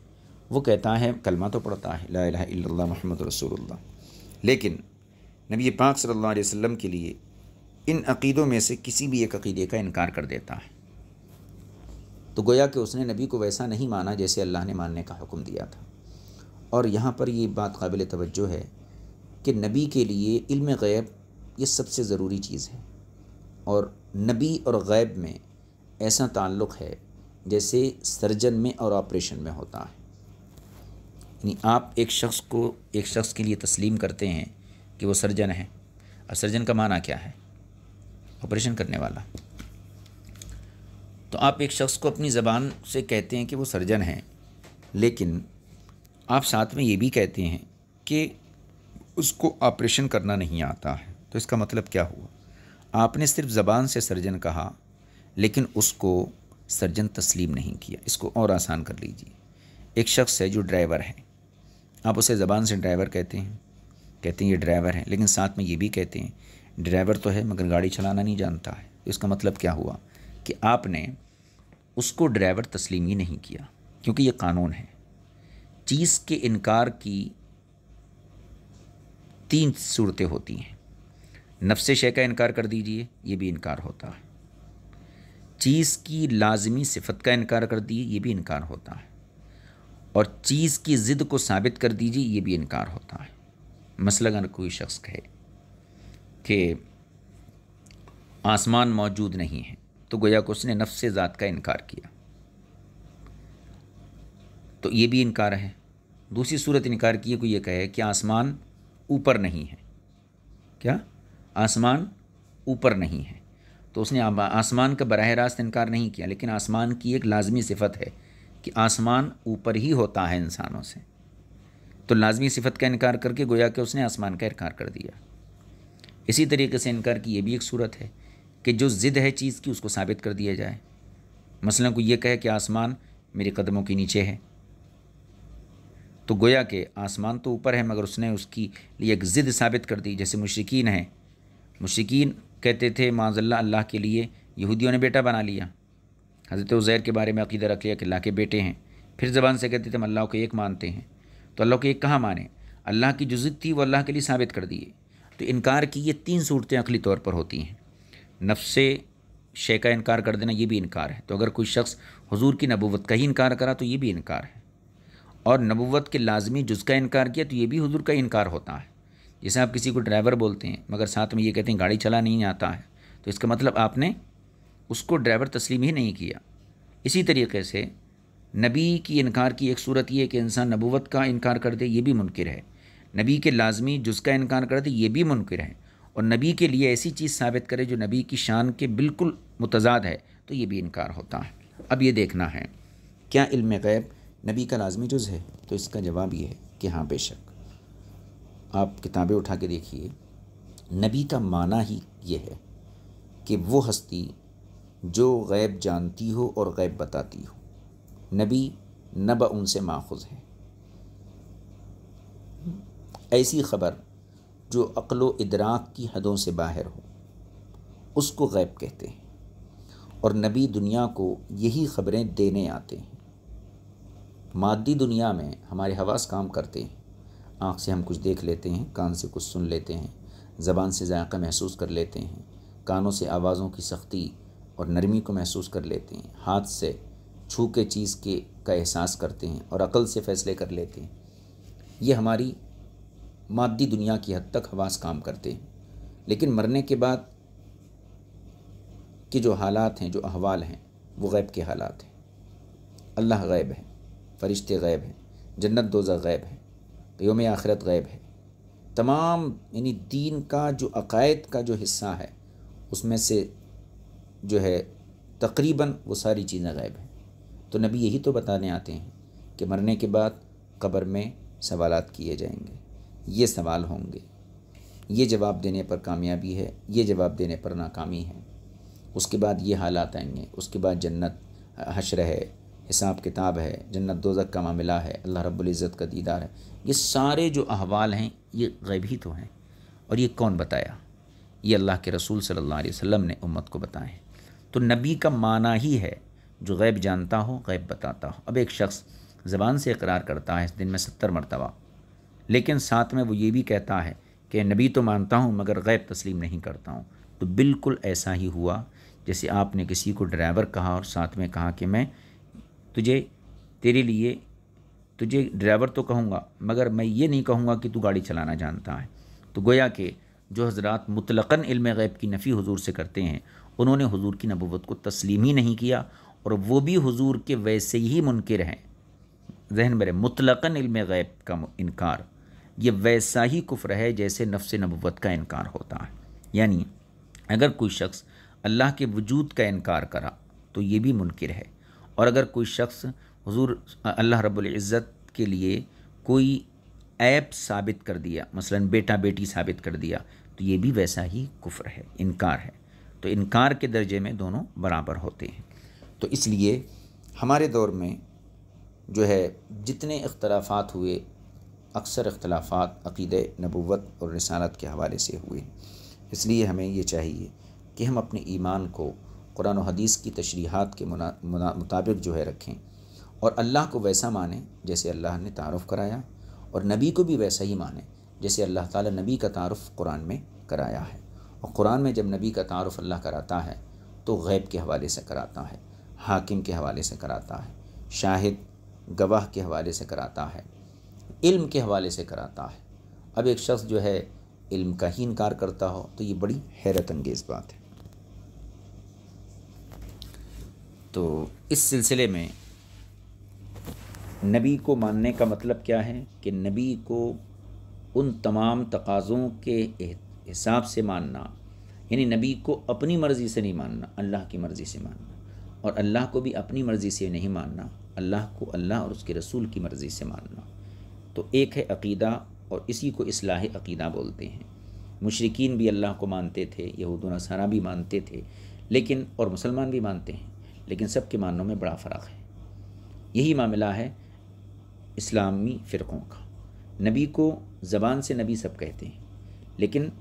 वो कहता है कलमा तो पढ़ता है ला इला महमद रसूलुल्लाह लेकिन नबी पाक सल्लल्लाहु अलैहि वसल्लम के लिए इन अकीदों में से किसी भी एक अकीदे का इनकार कर देता है तो गोया कि उसने नबी को वैसा नहीं माना जैसे अल्लाह ने मानने का हुक्म दिया था और यहाँ पर ये बात काबिल तवज्जो है कि नबी के लिए इल्म गैब ये सबसे ज़रूरी चीज़ है और नबी और गैब में ऐसा ताल्लुक़ है जैसे सर्जन में और ऑपरेशन में होता है यानी आप एक शख्स को एक शख्स के लिए तस्लीम करते हैं कि वो सर्जन है और सर्जन का माना क्या है ऑपरेशन करने वाला तो आप एक शख्स को अपनी ज़बान से कहते हैं कि वो सर्जन है लेकिन आप साथ में ये भी कहते हैं कि उसको ऑपरेशन करना नहीं आता है तो इसका मतलब क्या हुआ आपने सिर्फ ज़बान से सर्जन कहा लेकिन उसको सर्जन तस्लीम नहीं किया इसको और आसान कर लीजिए एक शख्स है जो ड्राइवर है आप उसे ज़बान से ड्राइवर कहते हैं कहते हैं ये ड्राइवर है लेकिन साथ में ये भी कहते हैं ड्राइवर तो है मगर गाड़ी चलाना नहीं जानता है तो इसका मतलब क्या हुआ कि आपने उसको ड्राइवर तस्लीम ही नहीं किया क्योंकि ये कानून है चीज़ के इनकार की तीन सूरतें होती हैं नफ्स शे का इनकार कर दीजिए ये भी इनकार होता है चीज़ की लाजमी सिफत का इनकार कर दिए ये भी इनकार होता है और चीज़ की ज़िद को साबित कर दीजिए ये भी इनकार होता है मसला अगर कोई शख्स कहे कि आसमान मौजूद नहीं है तो गोया को उसने नफ्स ज़ात का इनकार किया तो ये भी इनकार है दूसरी सूरत इनकार की है कोई ये कहे कि आसमान ऊपर नहीं है क्या आसमान ऊपर नहीं है तो उसने आसमान का बरह रास्त इनकार नहीं किया लेकिन आसमान की एक लाजमी सिफत है कि आसमान ऊपर ही होता है इंसानों से तो लाजमी सिफत का इनकार करके गोया कि उसने आसमान का इनकार कर दिया इसी तरीके से इनकार की ये भी एक सूरत है कि जो ज़िद है चीज़ की उसको साबित कर दिया जाए मसलन को ये कहे कि आसमान मेरे कदमों के नीचे है तो गोया के आसमान तो ऊपर है मगर उसने उसकी लिए एक ज़िद साबित कर दी जैसे मुशरकिन हैं मुशिकीन कहते थे माजल्ला अल्लाह के लिए यहूदियों ने बेटा बना लिया हज़रत उज़ैर के बारे में अकीदा रख लिया कि अल्लाह के बेटे हैं फिर ज़बान से कहते थे हम अल्लाह को एक मानते हैं तो अल्लाह को एक कहाँ माने अल्लाह की जुजत थी वो अल्लाह के लिए साबित कर दिए तो इनकार की ये तीन सूरतें अकली तौर पर होती हैं नफ शे का इनकार कर देना ये भी इनकार है तो अगर कोई शख्स हजूर की नबूवत का ही इनकार करा तो ये भी इनकार है और नबूत के लाजमी जुज़ का इनकार किया तो ये भी हजूर का इनकार होता है जैसे आप किसी को ड्राइवर बोलते हैं मगर साथ में ये कहते हैं गाड़ी चला नहीं आता है तो इसका मतलब आपने उसको ड्राइवर तस्लीम ही नहीं किया इसी तरीके से नबी की इनकार की एक सूरत यह कि इंसान नबूवत का इनकार कर दे ये भी मुनकर है नबी के लाजमी जिसका का इनकार कर दे ये भी मुनकर है और नबी के लिए ऐसी चीज़ साबित करे जो नबी की शान के बिल्कुल मुतजाद है तो ये भी इनकार होता है अब ये देखना है क्या इल्म गैब नबी का लाजमी जुज़ है तो इसका जवाब ये है कि हाँ बेशक आप किताबें उठा के देखिए नबी का माना ही ये है कि वो हस्ती जो गैब जानती हो और गैब बताती हो नबी नब उनसे माखुज है ऐसी ख़बर जो अक्लो इदराक की हदों से बाहर हो उसको गैब कहते हैं और नबी दुनिया को यही ख़बरें देने आते हैं मादी दुनिया में हमारे हवास काम करते हैं आँख से हम कुछ देख लेते हैं कान से कुछ सुन लेते हैं ज़बान से जायका महसूस कर लेते हैं कानों से आवाज़ों की सख्ती और नरमी को महसूस कर लेते हैं हाथ से छू के चीज़ के का एहसास करते हैं और अकल से फ़ैसले कर लेते हैं ये हमारी मादी दुनिया की हद तक हवास काम करते हैं लेकिन मरने के बाद के जो हालात हैं जो अहवाल हैं वो गैब के हालात हैं अल्लाह गैब है फ़रिश्ते गैब हैं जन्नत दोज़ा गैब है योम आखिरत गैब है तमाम यानी दीन का जो अकायद का जो हिस्सा है उसमें से जो है तकरीबन वो सारी चीज़ें गायब हैं तो नबी यही तो बताने आते हैं कि मरने के बाद कब्र में सवाल किए जाएंगे ये सवाल होंगे ये जवाब देने पर कामयाबी है ये जवाब देने पर नाकामी है उसके बाद ये हालात आएंगे उसके बाद जन्नत हशर है हिसाब किताब है जन्नत दोजक का मामला है अल्लाह रब्ज़त का दीदार है ये सारे जो अहवाल हैं ये गैबी तो हैं और ये कौन बताया ये अल्लाह के रसूल सल्लल्लाहु अलैहि वसल्लम ने उम्मत को बताए हैं तो नबी का माना ही है जो गैब जानता हो गैब बताता हो अब एक शख्स ज़बान से इकरार करता है इस दिन में सत्तर मरतबा लेकिन साथ में वो ये भी कहता है कि नबी तो मानता हूँ मगर गैब तस्लीम नहीं करता हूँ तो बिल्कुल ऐसा ही हुआ जैसे आपने किसी को ड्राइवर कहा और साथ में कहा कि मैं तुझे तेरे लिए तुझे ड्राइवर तो कहूँगा मगर मैं ये नहीं कहूँगा कि तू गाड़ी चलाना जानता है तो गोया के जो हजरा मुतलक़न इल्म गैब की नफ़ी हुजूर से करते हैं उन्होंने हुजूर की नबूवत को तस्लीम ही नहीं किया और वो भी हुजूर के वैसे ही मुनकर हैं जहन मेरे मुतलक़न इल्म गैब का इनकार ये वैसा ही कुफ्र है जैसे नफ्स नबूवत का इनकार होता है यानी अगर कोई शख्स अल्लाह के वजूद का इनकार करा तो ये भी मुनकर है और अगर कोई शख्स हजूर अल्लाह रबुल्ज़त के लिए कोई ऐप साबित कर दिया मसलन बेटा बेटी साबित कर दिया तो ये भी वैसा ही कुफ्र है इनकार है तो इनकार के दर्जे में दोनों बराबर होते हैं तो इसलिए हमारे दौर में जो है जितने इख्तलाफात हुए अक्सर अख्तलाफात अक़ीद नबूत और रसालत के हवाले से हुए इसलिए हमें ये चाहिए कि हम अपने ईमान को कुरान हदीस की तशरीहत के मुताबिक जो है रखें और अल्लाह को वैसा माने जैसे अल्लाह ने तारफ़ कराया और नबी को भी वैसा ही माने जैसे अल्लाह ताला नबी का तारफ़ कुरान में कराया है और कुरान में जब नबी का तारफ़ अल्लाह कराता है तो गैब के हवाले से कराता है हाकिम के हवाले से कराता है शाहिद गवाह के हवाले से कराता है इल्म के हवाले से कराता है अब एक शख्स जो है इल्म का ही इनकार करता हो तो ये बड़ी हैरत अंगेज़ बात है तो इस सिलसिले में नबी को मानने का मतलब क्या है कि नबी को उन तमाम तकाज़ों के हिसाब से मानना यानी नबी को अपनी मर्ज़ी से नहीं मानना अल्लाह की मर्ज़ी से मानना और अल्लाह को भी अपनी मर्ज़ी से नहीं मानना अल्लाह को अल्लाह और उसके रसूल की मर्ज़ी से मानना तो एक है अकीदा और इसी को असलाह अकीदा बोलते हैं मुशरकिन भी अल्लाह को मानते थे यहूद नसारा भी मानते थे लेकिन और मुसलमान भी मानते हैं लेकिन सब के मानों में बड़ा फ़र्क है यही मामला है इस्लामी फ़िरक़ों का नबी को ज़बान से नबी सब कहते हैं लेकिन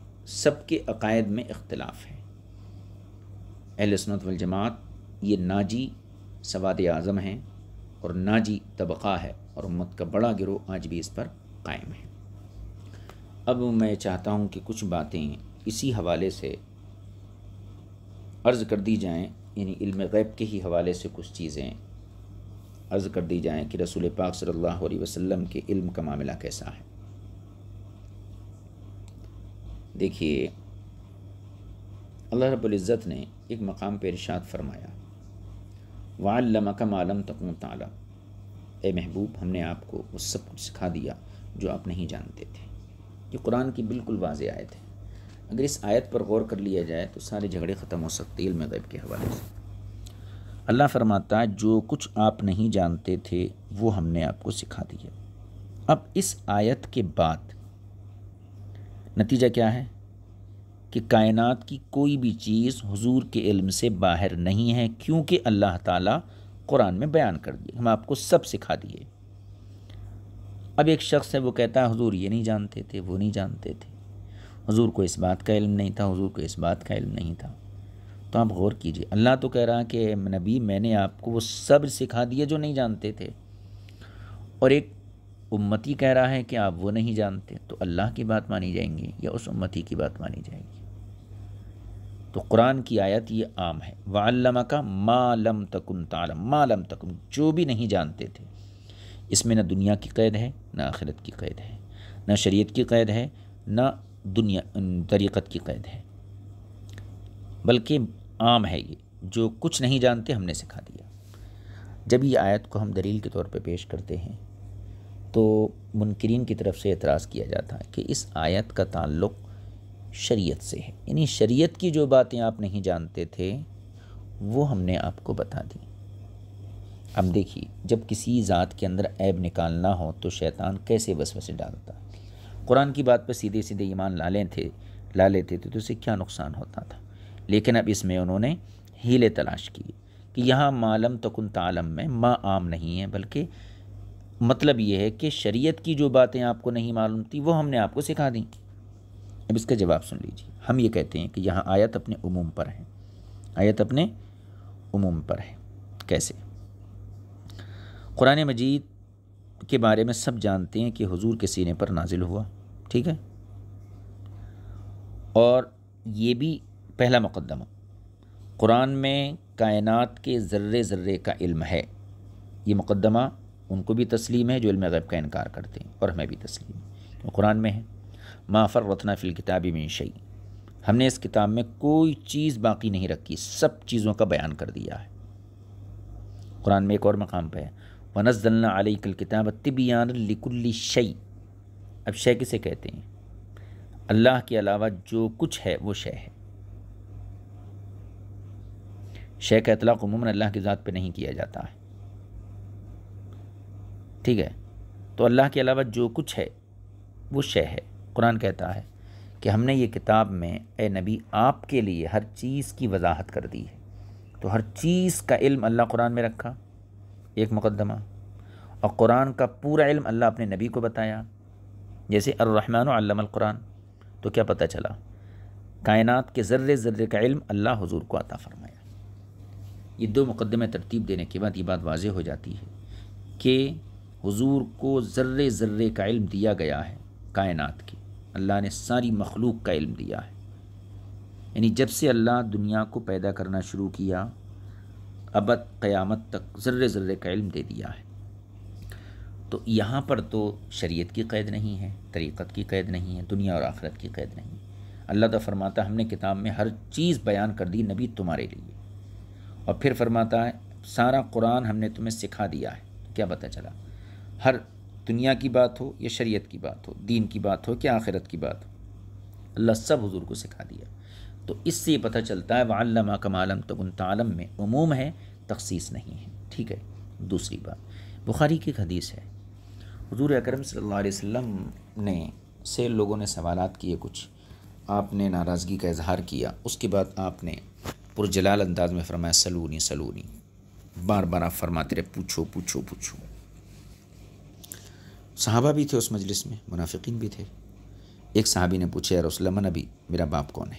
सब के अकायद में इख्तलाफ है अहल सनत वजमात ये नाजी सवाद आज़म हैं और नाजी तबक़ा है और उम्मत का बड़ा गिरोह आज भी इस पर कायम है अब मैं चाहता हूँ कि कुछ बातें इसी हवाले से अर्ज़ कर दी जाएँ यानी इल्म गैब के ही हवाले से कुछ चीज़ें अर्ज़ कर दी जाएँ कि रसूल पाक सल्लल्लाहु अलैहि वसल्लम के इल्म का मामला कैसा है देखिए अल्लाह रब्ज़त ने एक मकाम पर इरशाद फरमाया वालम कम आलम तकम ताला ए महबूब हमने आपको वो सब कुछ सिखा दिया जो आप नहीं जानते थे ये कुरान की बिल्कुल वाज आए थे अगर इस आयत पर गौर कर लिया जाए तो सारे झगड़े ख़त्म हो सकते इल्म गैब के हवाले से अल्लाह फरमाता जो कुछ आप नहीं जानते थे वो हमने आपको सिखा दिया अब इस आयत के बाद नतीजा क्या है कि कायनात की कोई भी चीज़ हुजूर के इल्म से बाहर नहीं है क्योंकि अल्लाह ताला कुरान में बयान कर दिए हम आपको सब सिखा दिए अब एक शख्स है वो कहता है हुजूर ये नहीं जानते थे वो नहीं जानते थे हजूर को इस बात का इल्म नहीं था हजूर को इस बात का इल्म नहीं था तो आप गौर कीजिए अल्लाह तो कह रहा कि नबी मैंने आपको वो सब्र सिखा दिए जो नहीं जानते थे और एक उम्मती कह रहा है कि आप वो नहीं जानते तो अल्लाह की बात मानी जाएंगी या उस उम्मती की बात मानी जाएगी तो कुरान की आयत ये आम है वालम का मालम तकन तालम मालम तकन जो भी नहीं जानते थे इसमें ना दुनिया की कैद है ना आखिरत की कैद है न शरीयत की कैद है न दुनिया तरीक़त की कैद है बल्कि आम है ये जो कुछ नहीं जानते हमने सिखा दिया जब ये आयत को हम दलील के तौर पर पेश करते हैं तो मुनकरीन की तरफ से एतराज़ किया जाता है कि इस आयत का ताल्लुक़ शरीयत से है यानी शरीयत की जो बातें आप नहीं जानते थे वो हमने आपको बता दी अब देखिए जब किसी ज़ात के अंदर ऐब निकालना हो तो शैतान कैसे वसवसे डालता है कुरान की बात पर सीधे सीधे ईमान ला लें थे ला लेते थे तो उसे क्या नुकसान होता था लेकिन अब इसमें उन्होंने हीले तलाश की कि यहाँ मालम तकन तालम में माँ आम नहीं है बल्कि मतलब ये है कि शरीयत की जो बातें आपको नहीं मालूम थी वो हमने आपको सिखा दी अब इसका जवाब सुन लीजिए हम ये कहते हैं कि यहाँ आयत अपने उमूम पर है आयत अपने उमूम पर है कैसे कुरान मजीद के बारे में सब जानते हैं कि हुजूर के सीने पर नाजिल हुआ ठीक है और ये भी पहला मुकदमा कुरान में कायनात के ज़र्रे ज़र्रे का इल्म है ये मुकदमा उनको भी तस्लीम है जो इल्म गैब का इनकार करते हैं और हमें भी तस्लीम है तो कुरान में है माफ़र रतना फ़िल किताबी में शई हमने इस किताब में कोई चीज़ बाकी नहीं रखी सब चीज़ों का बयान कर दिया है कुरान में एक और मकाम पर है वनजल्ला कल किताब तिबियान लिकुल्ली शई अब शय किसे कहते हैं अल्लाह के अलावा जो कुछ है वो शय है शय का इतलाक उमूमन अल्लाह की ज़ात पे नहीं किया जाता है ठीक है तो अल्लाह के अलावा जो कुछ है वो शय है कुरान कहता है कि हमने ये किताब में ए नबी आपके लिए हर चीज़ की वजाहत कर दी है तो हर चीज़ का इल्म अल्लाह कुरान में रखा एक मुकदमा और कुरान का पूरा इल्म अल्लाह अपने नबी को बताया जैसे अर्रहमान अलमकुरान तो क्या पता चला कायनात के ज़र्रे ज़र्रे का इल्म अल्लाह हुजूर को अता फ़रमाया ये दो मुकदमे तरतीब देने के बाद ये बात वाज हो जाती है कि हजूर को ज़र्रे ज़र्रे का इल्म दिया गया है कायनात के अल्लाह ने सारी मखलूक का इल्म दिया है यानी जब से अल्लाह दुनिया को पैदा करना शुरू किया अब क़यामत तक ज़र्रे ज़र्रे का इल्म दे दिया है तो यहाँ पर तो शरीयत की कैद नहीं है तरीक़त की कैद नहीं है दुनिया और आखरत की कैद नहीं अल्लाह तो फरमाता हमने किताब में हर चीज़ बयान कर दी नबी तुम्हारे लिए और फिर फरमाता है सारा कुरान हमने तुम्हें सिखा दिया है क्या पता चला हर दुनिया की बात हो या शरीयत की बात हो दीन की बात हो क्या आखिरत की बात हो अल्लाह सब हुजूर को सिखा दिया तो इससे ये पता चलता है वालमा कमालम तगुन तालम में उमूम है तखसीस नहीं है ठीक है दूसरी बात बुखारी की हदीस है हजूर अक्रम वसम ने से लोगों ने सवाल किए कुछ आपने नाराज़गी का इजहार किया उसके बाद आपने पुरजलाल अंदाज में फरमाया सलूनी सलूनी बार बार आप फरमाते रहे पूछो पूछो पूछो सहाबा भी थे उस मजलिस में मुनाफिकीन भी थे एक सहाबी ने पूछे यार रसलम नबी मेरा बाप कौन है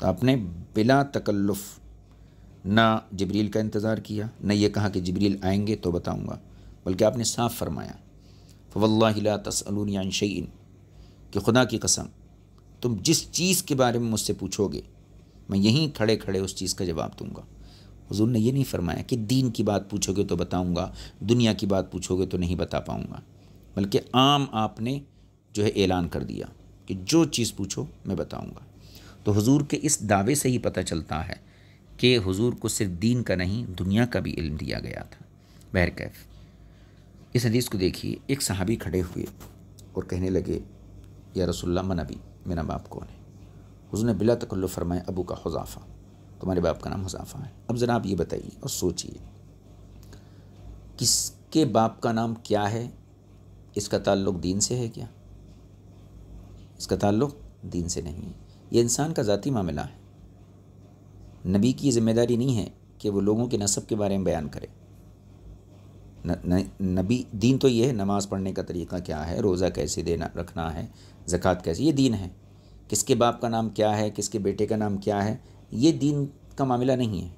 तो आपने बिला तकल्लुफ़ ना जबरील का इंतज़ार किया ना ये कहा कि जबरील आएंगे तो बताऊँगा बल्कि आपने साफ फरमाया फ़वल्ला तसलून शैन कि खुदा की कसम तुम जिस चीज़ के बारे में मुझसे पूछोगे मैं यहीं खड़े खड़े उस चीज़ का जवाब दूंगा हजूर ने यह नहीं फरमाया कि दीन की बात पूछोगे तो बताऊंगा दुनिया की बात पूछोगे तो नहीं बता पाऊंगा बल्कि आम आपने जो है ऐलान कर दिया कि जो चीज़ पूछो मैं बताऊंगा तो हजूर के इस दावे से ही पता चलता है कि हजूर को सिर्फ दीन का नहीं दुनिया का भी इल्म दिया गया था बहरकैफ़ इस हदीस को देखिए एक सहाबी खड़े हुए और कहने लगे या रसुल्ला मनबी मेरा बाप कौन है उसने बिला तकल्लु फरमाया अबू का हज़ाफ़ा तुम्हारे बाप का नाम हज़ाफ़ा है अब ज़रा आप ये बताइए और सोचिए किसके बाप का नाम क्या है इसका ताल्लुक दीन से है क्या इसका ताल्लुक दीन से नहीं है ये इंसान का ज़ाती मामला है नबी की जिम्मेदारी नहीं है कि वो लोगों के नसब के बारे में बयान करें नबी दीन तो ये है नमाज़ पढ़ने का तरीका क्या है रोज़ा कैसे देना रखना है ज़क़़त कैसे ये दीन है किसके बाप का नाम क्या है किसके बेटे का नाम क्या है ये दीन का मामला नहीं है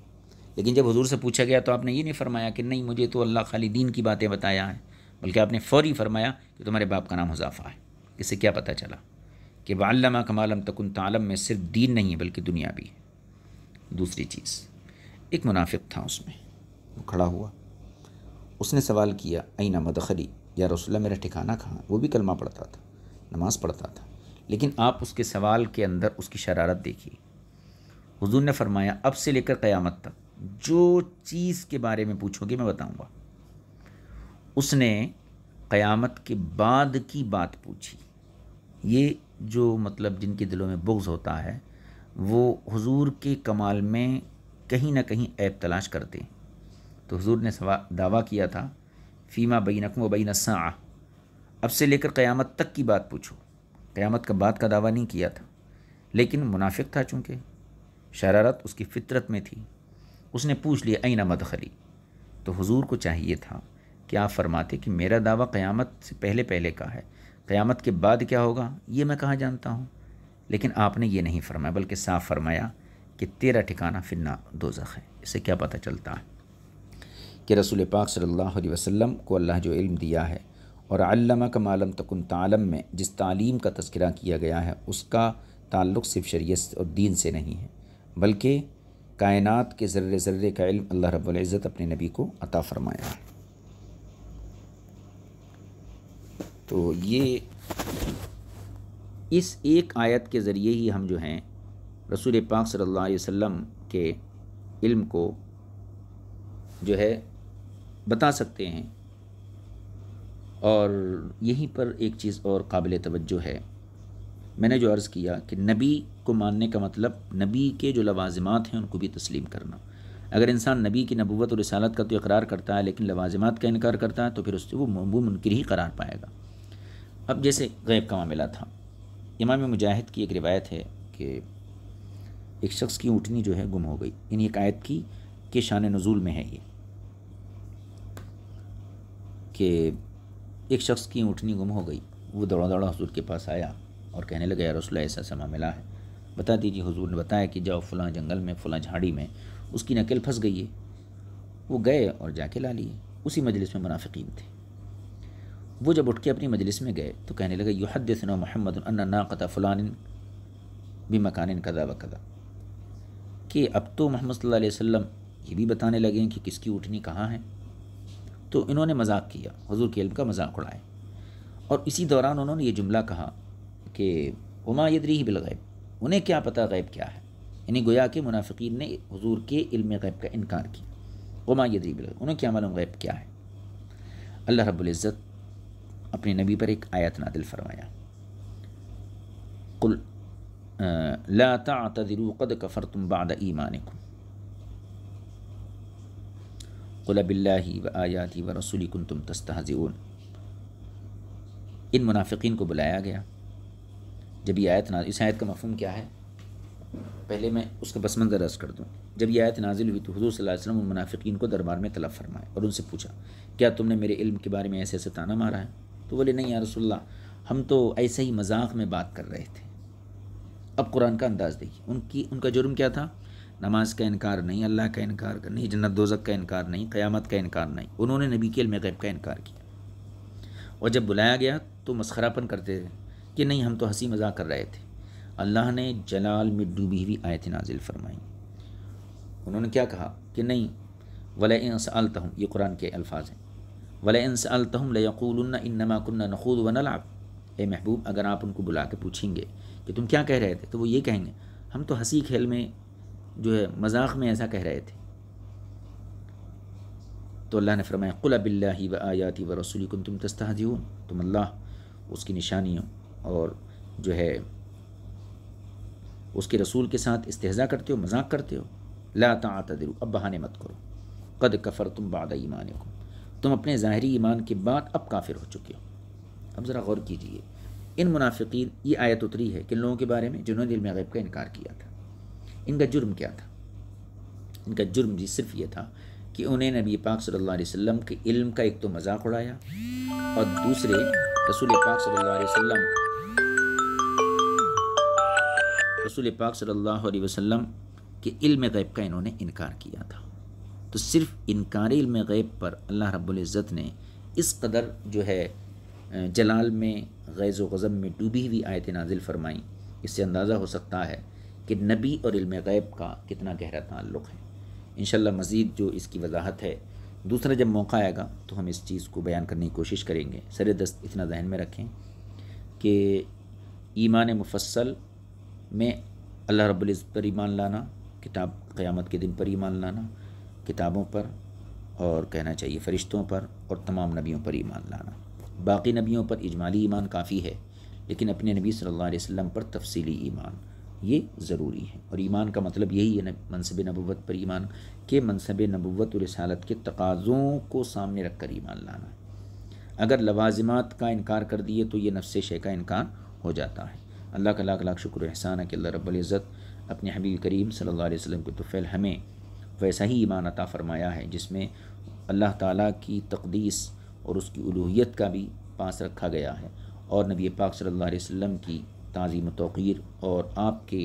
लेकिन जब हजूर से पूछा गया तो आपने ये नहीं फरमाया कि नहीं मुझे तो अल्लाह खाली दीन की बातें बताया है बल्कि आपने फ़ौरी फरमाया कि तुम्हारे बाप का नाम हुजाफ़ा है इससे क्या पता चला कि वालमा कमालम तकन तालम में सिर्फ दीन नहीं है बल्कि दुनिया भी है दूसरी चीज़ एक मुनाफिक था उसमें वो खड़ा हुआ उसने सवाल किया आईना मदखली या रसोल्ला मेरा ठिकाना कहाँ वो भी कलमा पढ़ता था नमाज़ पढ़ता था लेकिन आप उसके सवाल के अंदर उसकी शरारत देखिए हुजूर ने फरमाया अब से लेकर क़यामत तक जो चीज़ के बारे में पूछोगे मैं बताऊंगा उसने क़यामत के बाद की बात पूछी ये जो मतलब जिनके दिलों में बुग्ज़ होता है वो हुजूर के कमाल में कहीं ना कहीं ऐप तलाश करते हैं तो हजूर ने दावा किया था फ़ीमा बई नकम व बई नसा अब से लेकर क़्यामत तक की बात पूछो क़्यामत का बात का दावा नहीं किया था लेकिन मुनाफिक था चूँकि शरारत उसकी फ़ितरत में थी उसने पूछ लिया आईना मदखली तो हजूर को चाहिए था कि आप फरमाते कि मेरा दावा क़्यामत से पहले पहले का है क़्यामत के बाद क्या होगा ये मैं कहाँ जानता हूँ लेकिन आपने ये नहीं फरमाया बल्कि साफ फरमाया कि तेरा ठिकाना फिर फिरना दोजख है इससे क्या पता चलता है कि रसूल पाक सल्लल्लाहु अलैहि वसल्लम को अल्लाह जो इल्म दिया है और अल्लामा का मालम तकन तालम में जिस तालीम का तस्करा किया गया है उसका ताल्लुक सिर्फ शरीयत और दीन से नहीं है बल्कि कायनात के ज़र्रे ज़र्रे का इल्म अल्लाह रब्बुल इज़्ज़त अपने नबी को अता फ़रमाया है तो ये इस एक आयत के ज़रिए ही हम जो हैं रसूल पाक सल्लल्लाहु अलैहि वसल्लम के इल्म को जो है बता सकते हैं और यहीं पर एक चीज़ और काबिल तवज्जो है मैंने जो अर्ज़ किया कि नबी को मानने का मतलब नबी के जो लवाजमात हैं उनको भी तस्लीम करना अगर इंसान नबी की नबूत और रसालत का तो इकरार करता है लेकिन लवाजमात का इनकार करता है तो फिर उससे वो मबू मुनकर ही करार पाएगा अब जैसे गैब का मामला था इमाम मुजाहिद की एक रिवायत है कि एक शख्स की ऊँटनी जो है गुम हो गई इन एक आयत की के शान नज़ुल में है ये कि एक शख्स की ऊँटनी गुम हो गई वो दौड़ा दौड़ा हजूर के पास आया और कहने लगा यार रसोल्ला ऐसा ऐसा मामला है बता दीजिए हजूर ने बताया कि जाओ फलां जंगल में फलां झाड़ी में उसकी नकल फंस गई है वो गए और जाके ला लिए उसी मजलिस में मुनाफिकीन थे वो जब उठ के अपनी मजलिस में गए तो कहने लगे युहदना मोहम्मद कदा फ़लान भी मकान कदा व कदा कि अब तो मोहम्मद सल्लल्लाहु अलैहि वसल्लम ये भी बताने लगे कि किसकी उठनी कहाँ है तो इन्होंने मजाक किया हजूर के इल्म का मजाक उड़ाया और इसी दौरान उन्होंने ये जुमला कहा कि उमा यदरी ही बिलगैब उन्हें क्या पता गैब क्या है यानी गोया के मुनाफिकीन ने हजूर के इल्म गैब का इनकार किया उमा यदरी बिलगैब उन्हें क्या मालूम गैब क्या है अल्लाह रब्ज़त अपने नबी पर एक आयत नादिल फरमाया कुल ला तदिरू कद कफ़र तुम बाद ईमान कुम कुलबिल्लाही व आयाती व रसूली कन इन मुनाफिकीन को बुलाया गया जब ये आयत ना इस आयत का मफहम क्या है पहले मैं उसका बस मंजर अर्ज कर दूँ जब यह आयत नाजिल हुई तो हजू वसल्लम उन मुनाफिकीन को दरबार में तलब फरमाए और उनसे पूछा क्या तुमने मेरे इल्म के बारे में ऐसे ऐसे ताना मारा है तो बोले नहीं या रसोल्ला हम तो ऐसे ही मजाक में बात कर रहे थे अब कुरान का अंदाज़ देखिए उनकी उनका जुर्म क्या था नमाज का इनकार नहीं अल्लाह का इनकार नहीं जन्नत दोजक का इनकार नहीं क़यामत का इनकार नहीं उन्होंने नबी के मैब का इनकार किया और जब बुलाया गया तो मस्खरापन करते थे कि नहीं हम तो हंसी मजाक कर रहे थे अल्लाह ने जलाल में डूबी हुई आयत नाजिल फरमाई उन्होंने क्या कहा कि नहीं वल इंसाल तहम ये कुरान के अल्फाज हैं वल इंसाल तहम लयक़ुल्ना इनमा नखूद व नलाब ए महबूब अगर आप उनको बुला के पूछेंगे कि तुम क्या कह रहे थे तो वो ये कहेंगे हम तो हंसी खेल में जो है मजाक में ऐसा कह रहे थे तो अल्लाह ने फरमाया कुल्ला व आयाति व रसूली कम तुम तस्ताजी तुम अल्लाह उसकी निशानियों और जो है उसके रसूल के साथ इस्तेजा करते हो मजाक करते हो ला तदिल अब बहाने मत करो कद कफ़र तुम बाद ईमान को तुम अपने ज़ाहरी ईमान के बाद अब काफिर हो चुके हो अब ज़रा गौर कीजिए इन मुनाफिकीन ये आयत उतरी है किन लोगों के बारे में जिन्होंने दिल में गैब का इनकार किया था इनका जुर्म क्या था इनका जुर्म जी सिर्फ ये था कि उन्हें नबी पाक सल्लल्लाहु अलैहि वसल्लम के इल्म का एक तो मजाक उड़ाया और दूसरे रसूल पाक सल्लल्लाहु अलैहि वसल्लम रसूल पाक सल्लल्लाहु अलैहि वसल्लम के इल्म गैब का इन्होंने इनकार किया था तो सिर्फ इनकार इल्म गैब पर अल्लाह रब्बुल इज़्ज़त ने इस कदर जो है जलाल में गैज़ व गज़ब में डूबी हुई आयत नाजिल फरमाई इससे अंदाज़ा हो सकता है कि नबी और इल्म गैब का कितना गहरा ताल्लुक़ है इन मज़ीद जो इसकी वजाहत है दूसरा जब मौका आएगा तो हम इस चीज़ को बयान करने की कोशिश करेंगे सर दस्त इतना जहन में रखें कि ईमान मुफसल में अल्लाह रब्ज़ पर ईमान लाना किताब क़्यामत के दिन पर ईमान लाना किताबों पर और कहना चाहिए फ़रिश्तों पर और तमाम नबियों पर ईमान लाना बाकी नबियों पर इजमाली ईमान काफ़ी है लेकिन अपने नबी सल्लल्लाहु अलैहि वसल्लम पर तफसीली ईमान ये ज़रूरी है और ईमान का मतलब यही है मनसब नबूत पर ईमान के मनसब नबूत और रसालत के तकाज़ों को सामने रख कर ईमान लाना है अगर लवाजमात का इनकार कर दिए तो ये नफ्स शे का इनकार हो जाता है अल्लाह का लाख लाख शुक्र एहसान है कि अल्लाह रब्ज़त अपने हबीब करीम सल्ला वसम के तुफ़ैल हमें वैसा ही ईमान अता फ़रमाया है जिसमें अल्लाह ताली की तकदीस और उसकी उलूत का भी पास रखा गया है और नबी पाक सल्ला वसम की तज़ीम तोक़ीर और आपके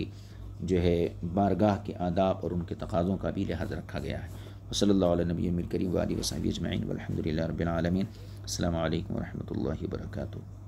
जो है बारगाह के आदाब और उनके तकाज़ों का भी लिहाज रखा गया है वसल्ला नबी अमीर करीम वाली वसाबी अजमाइन वरहमदिल्ला रबालमीन अल्लाम वरहमल वर्का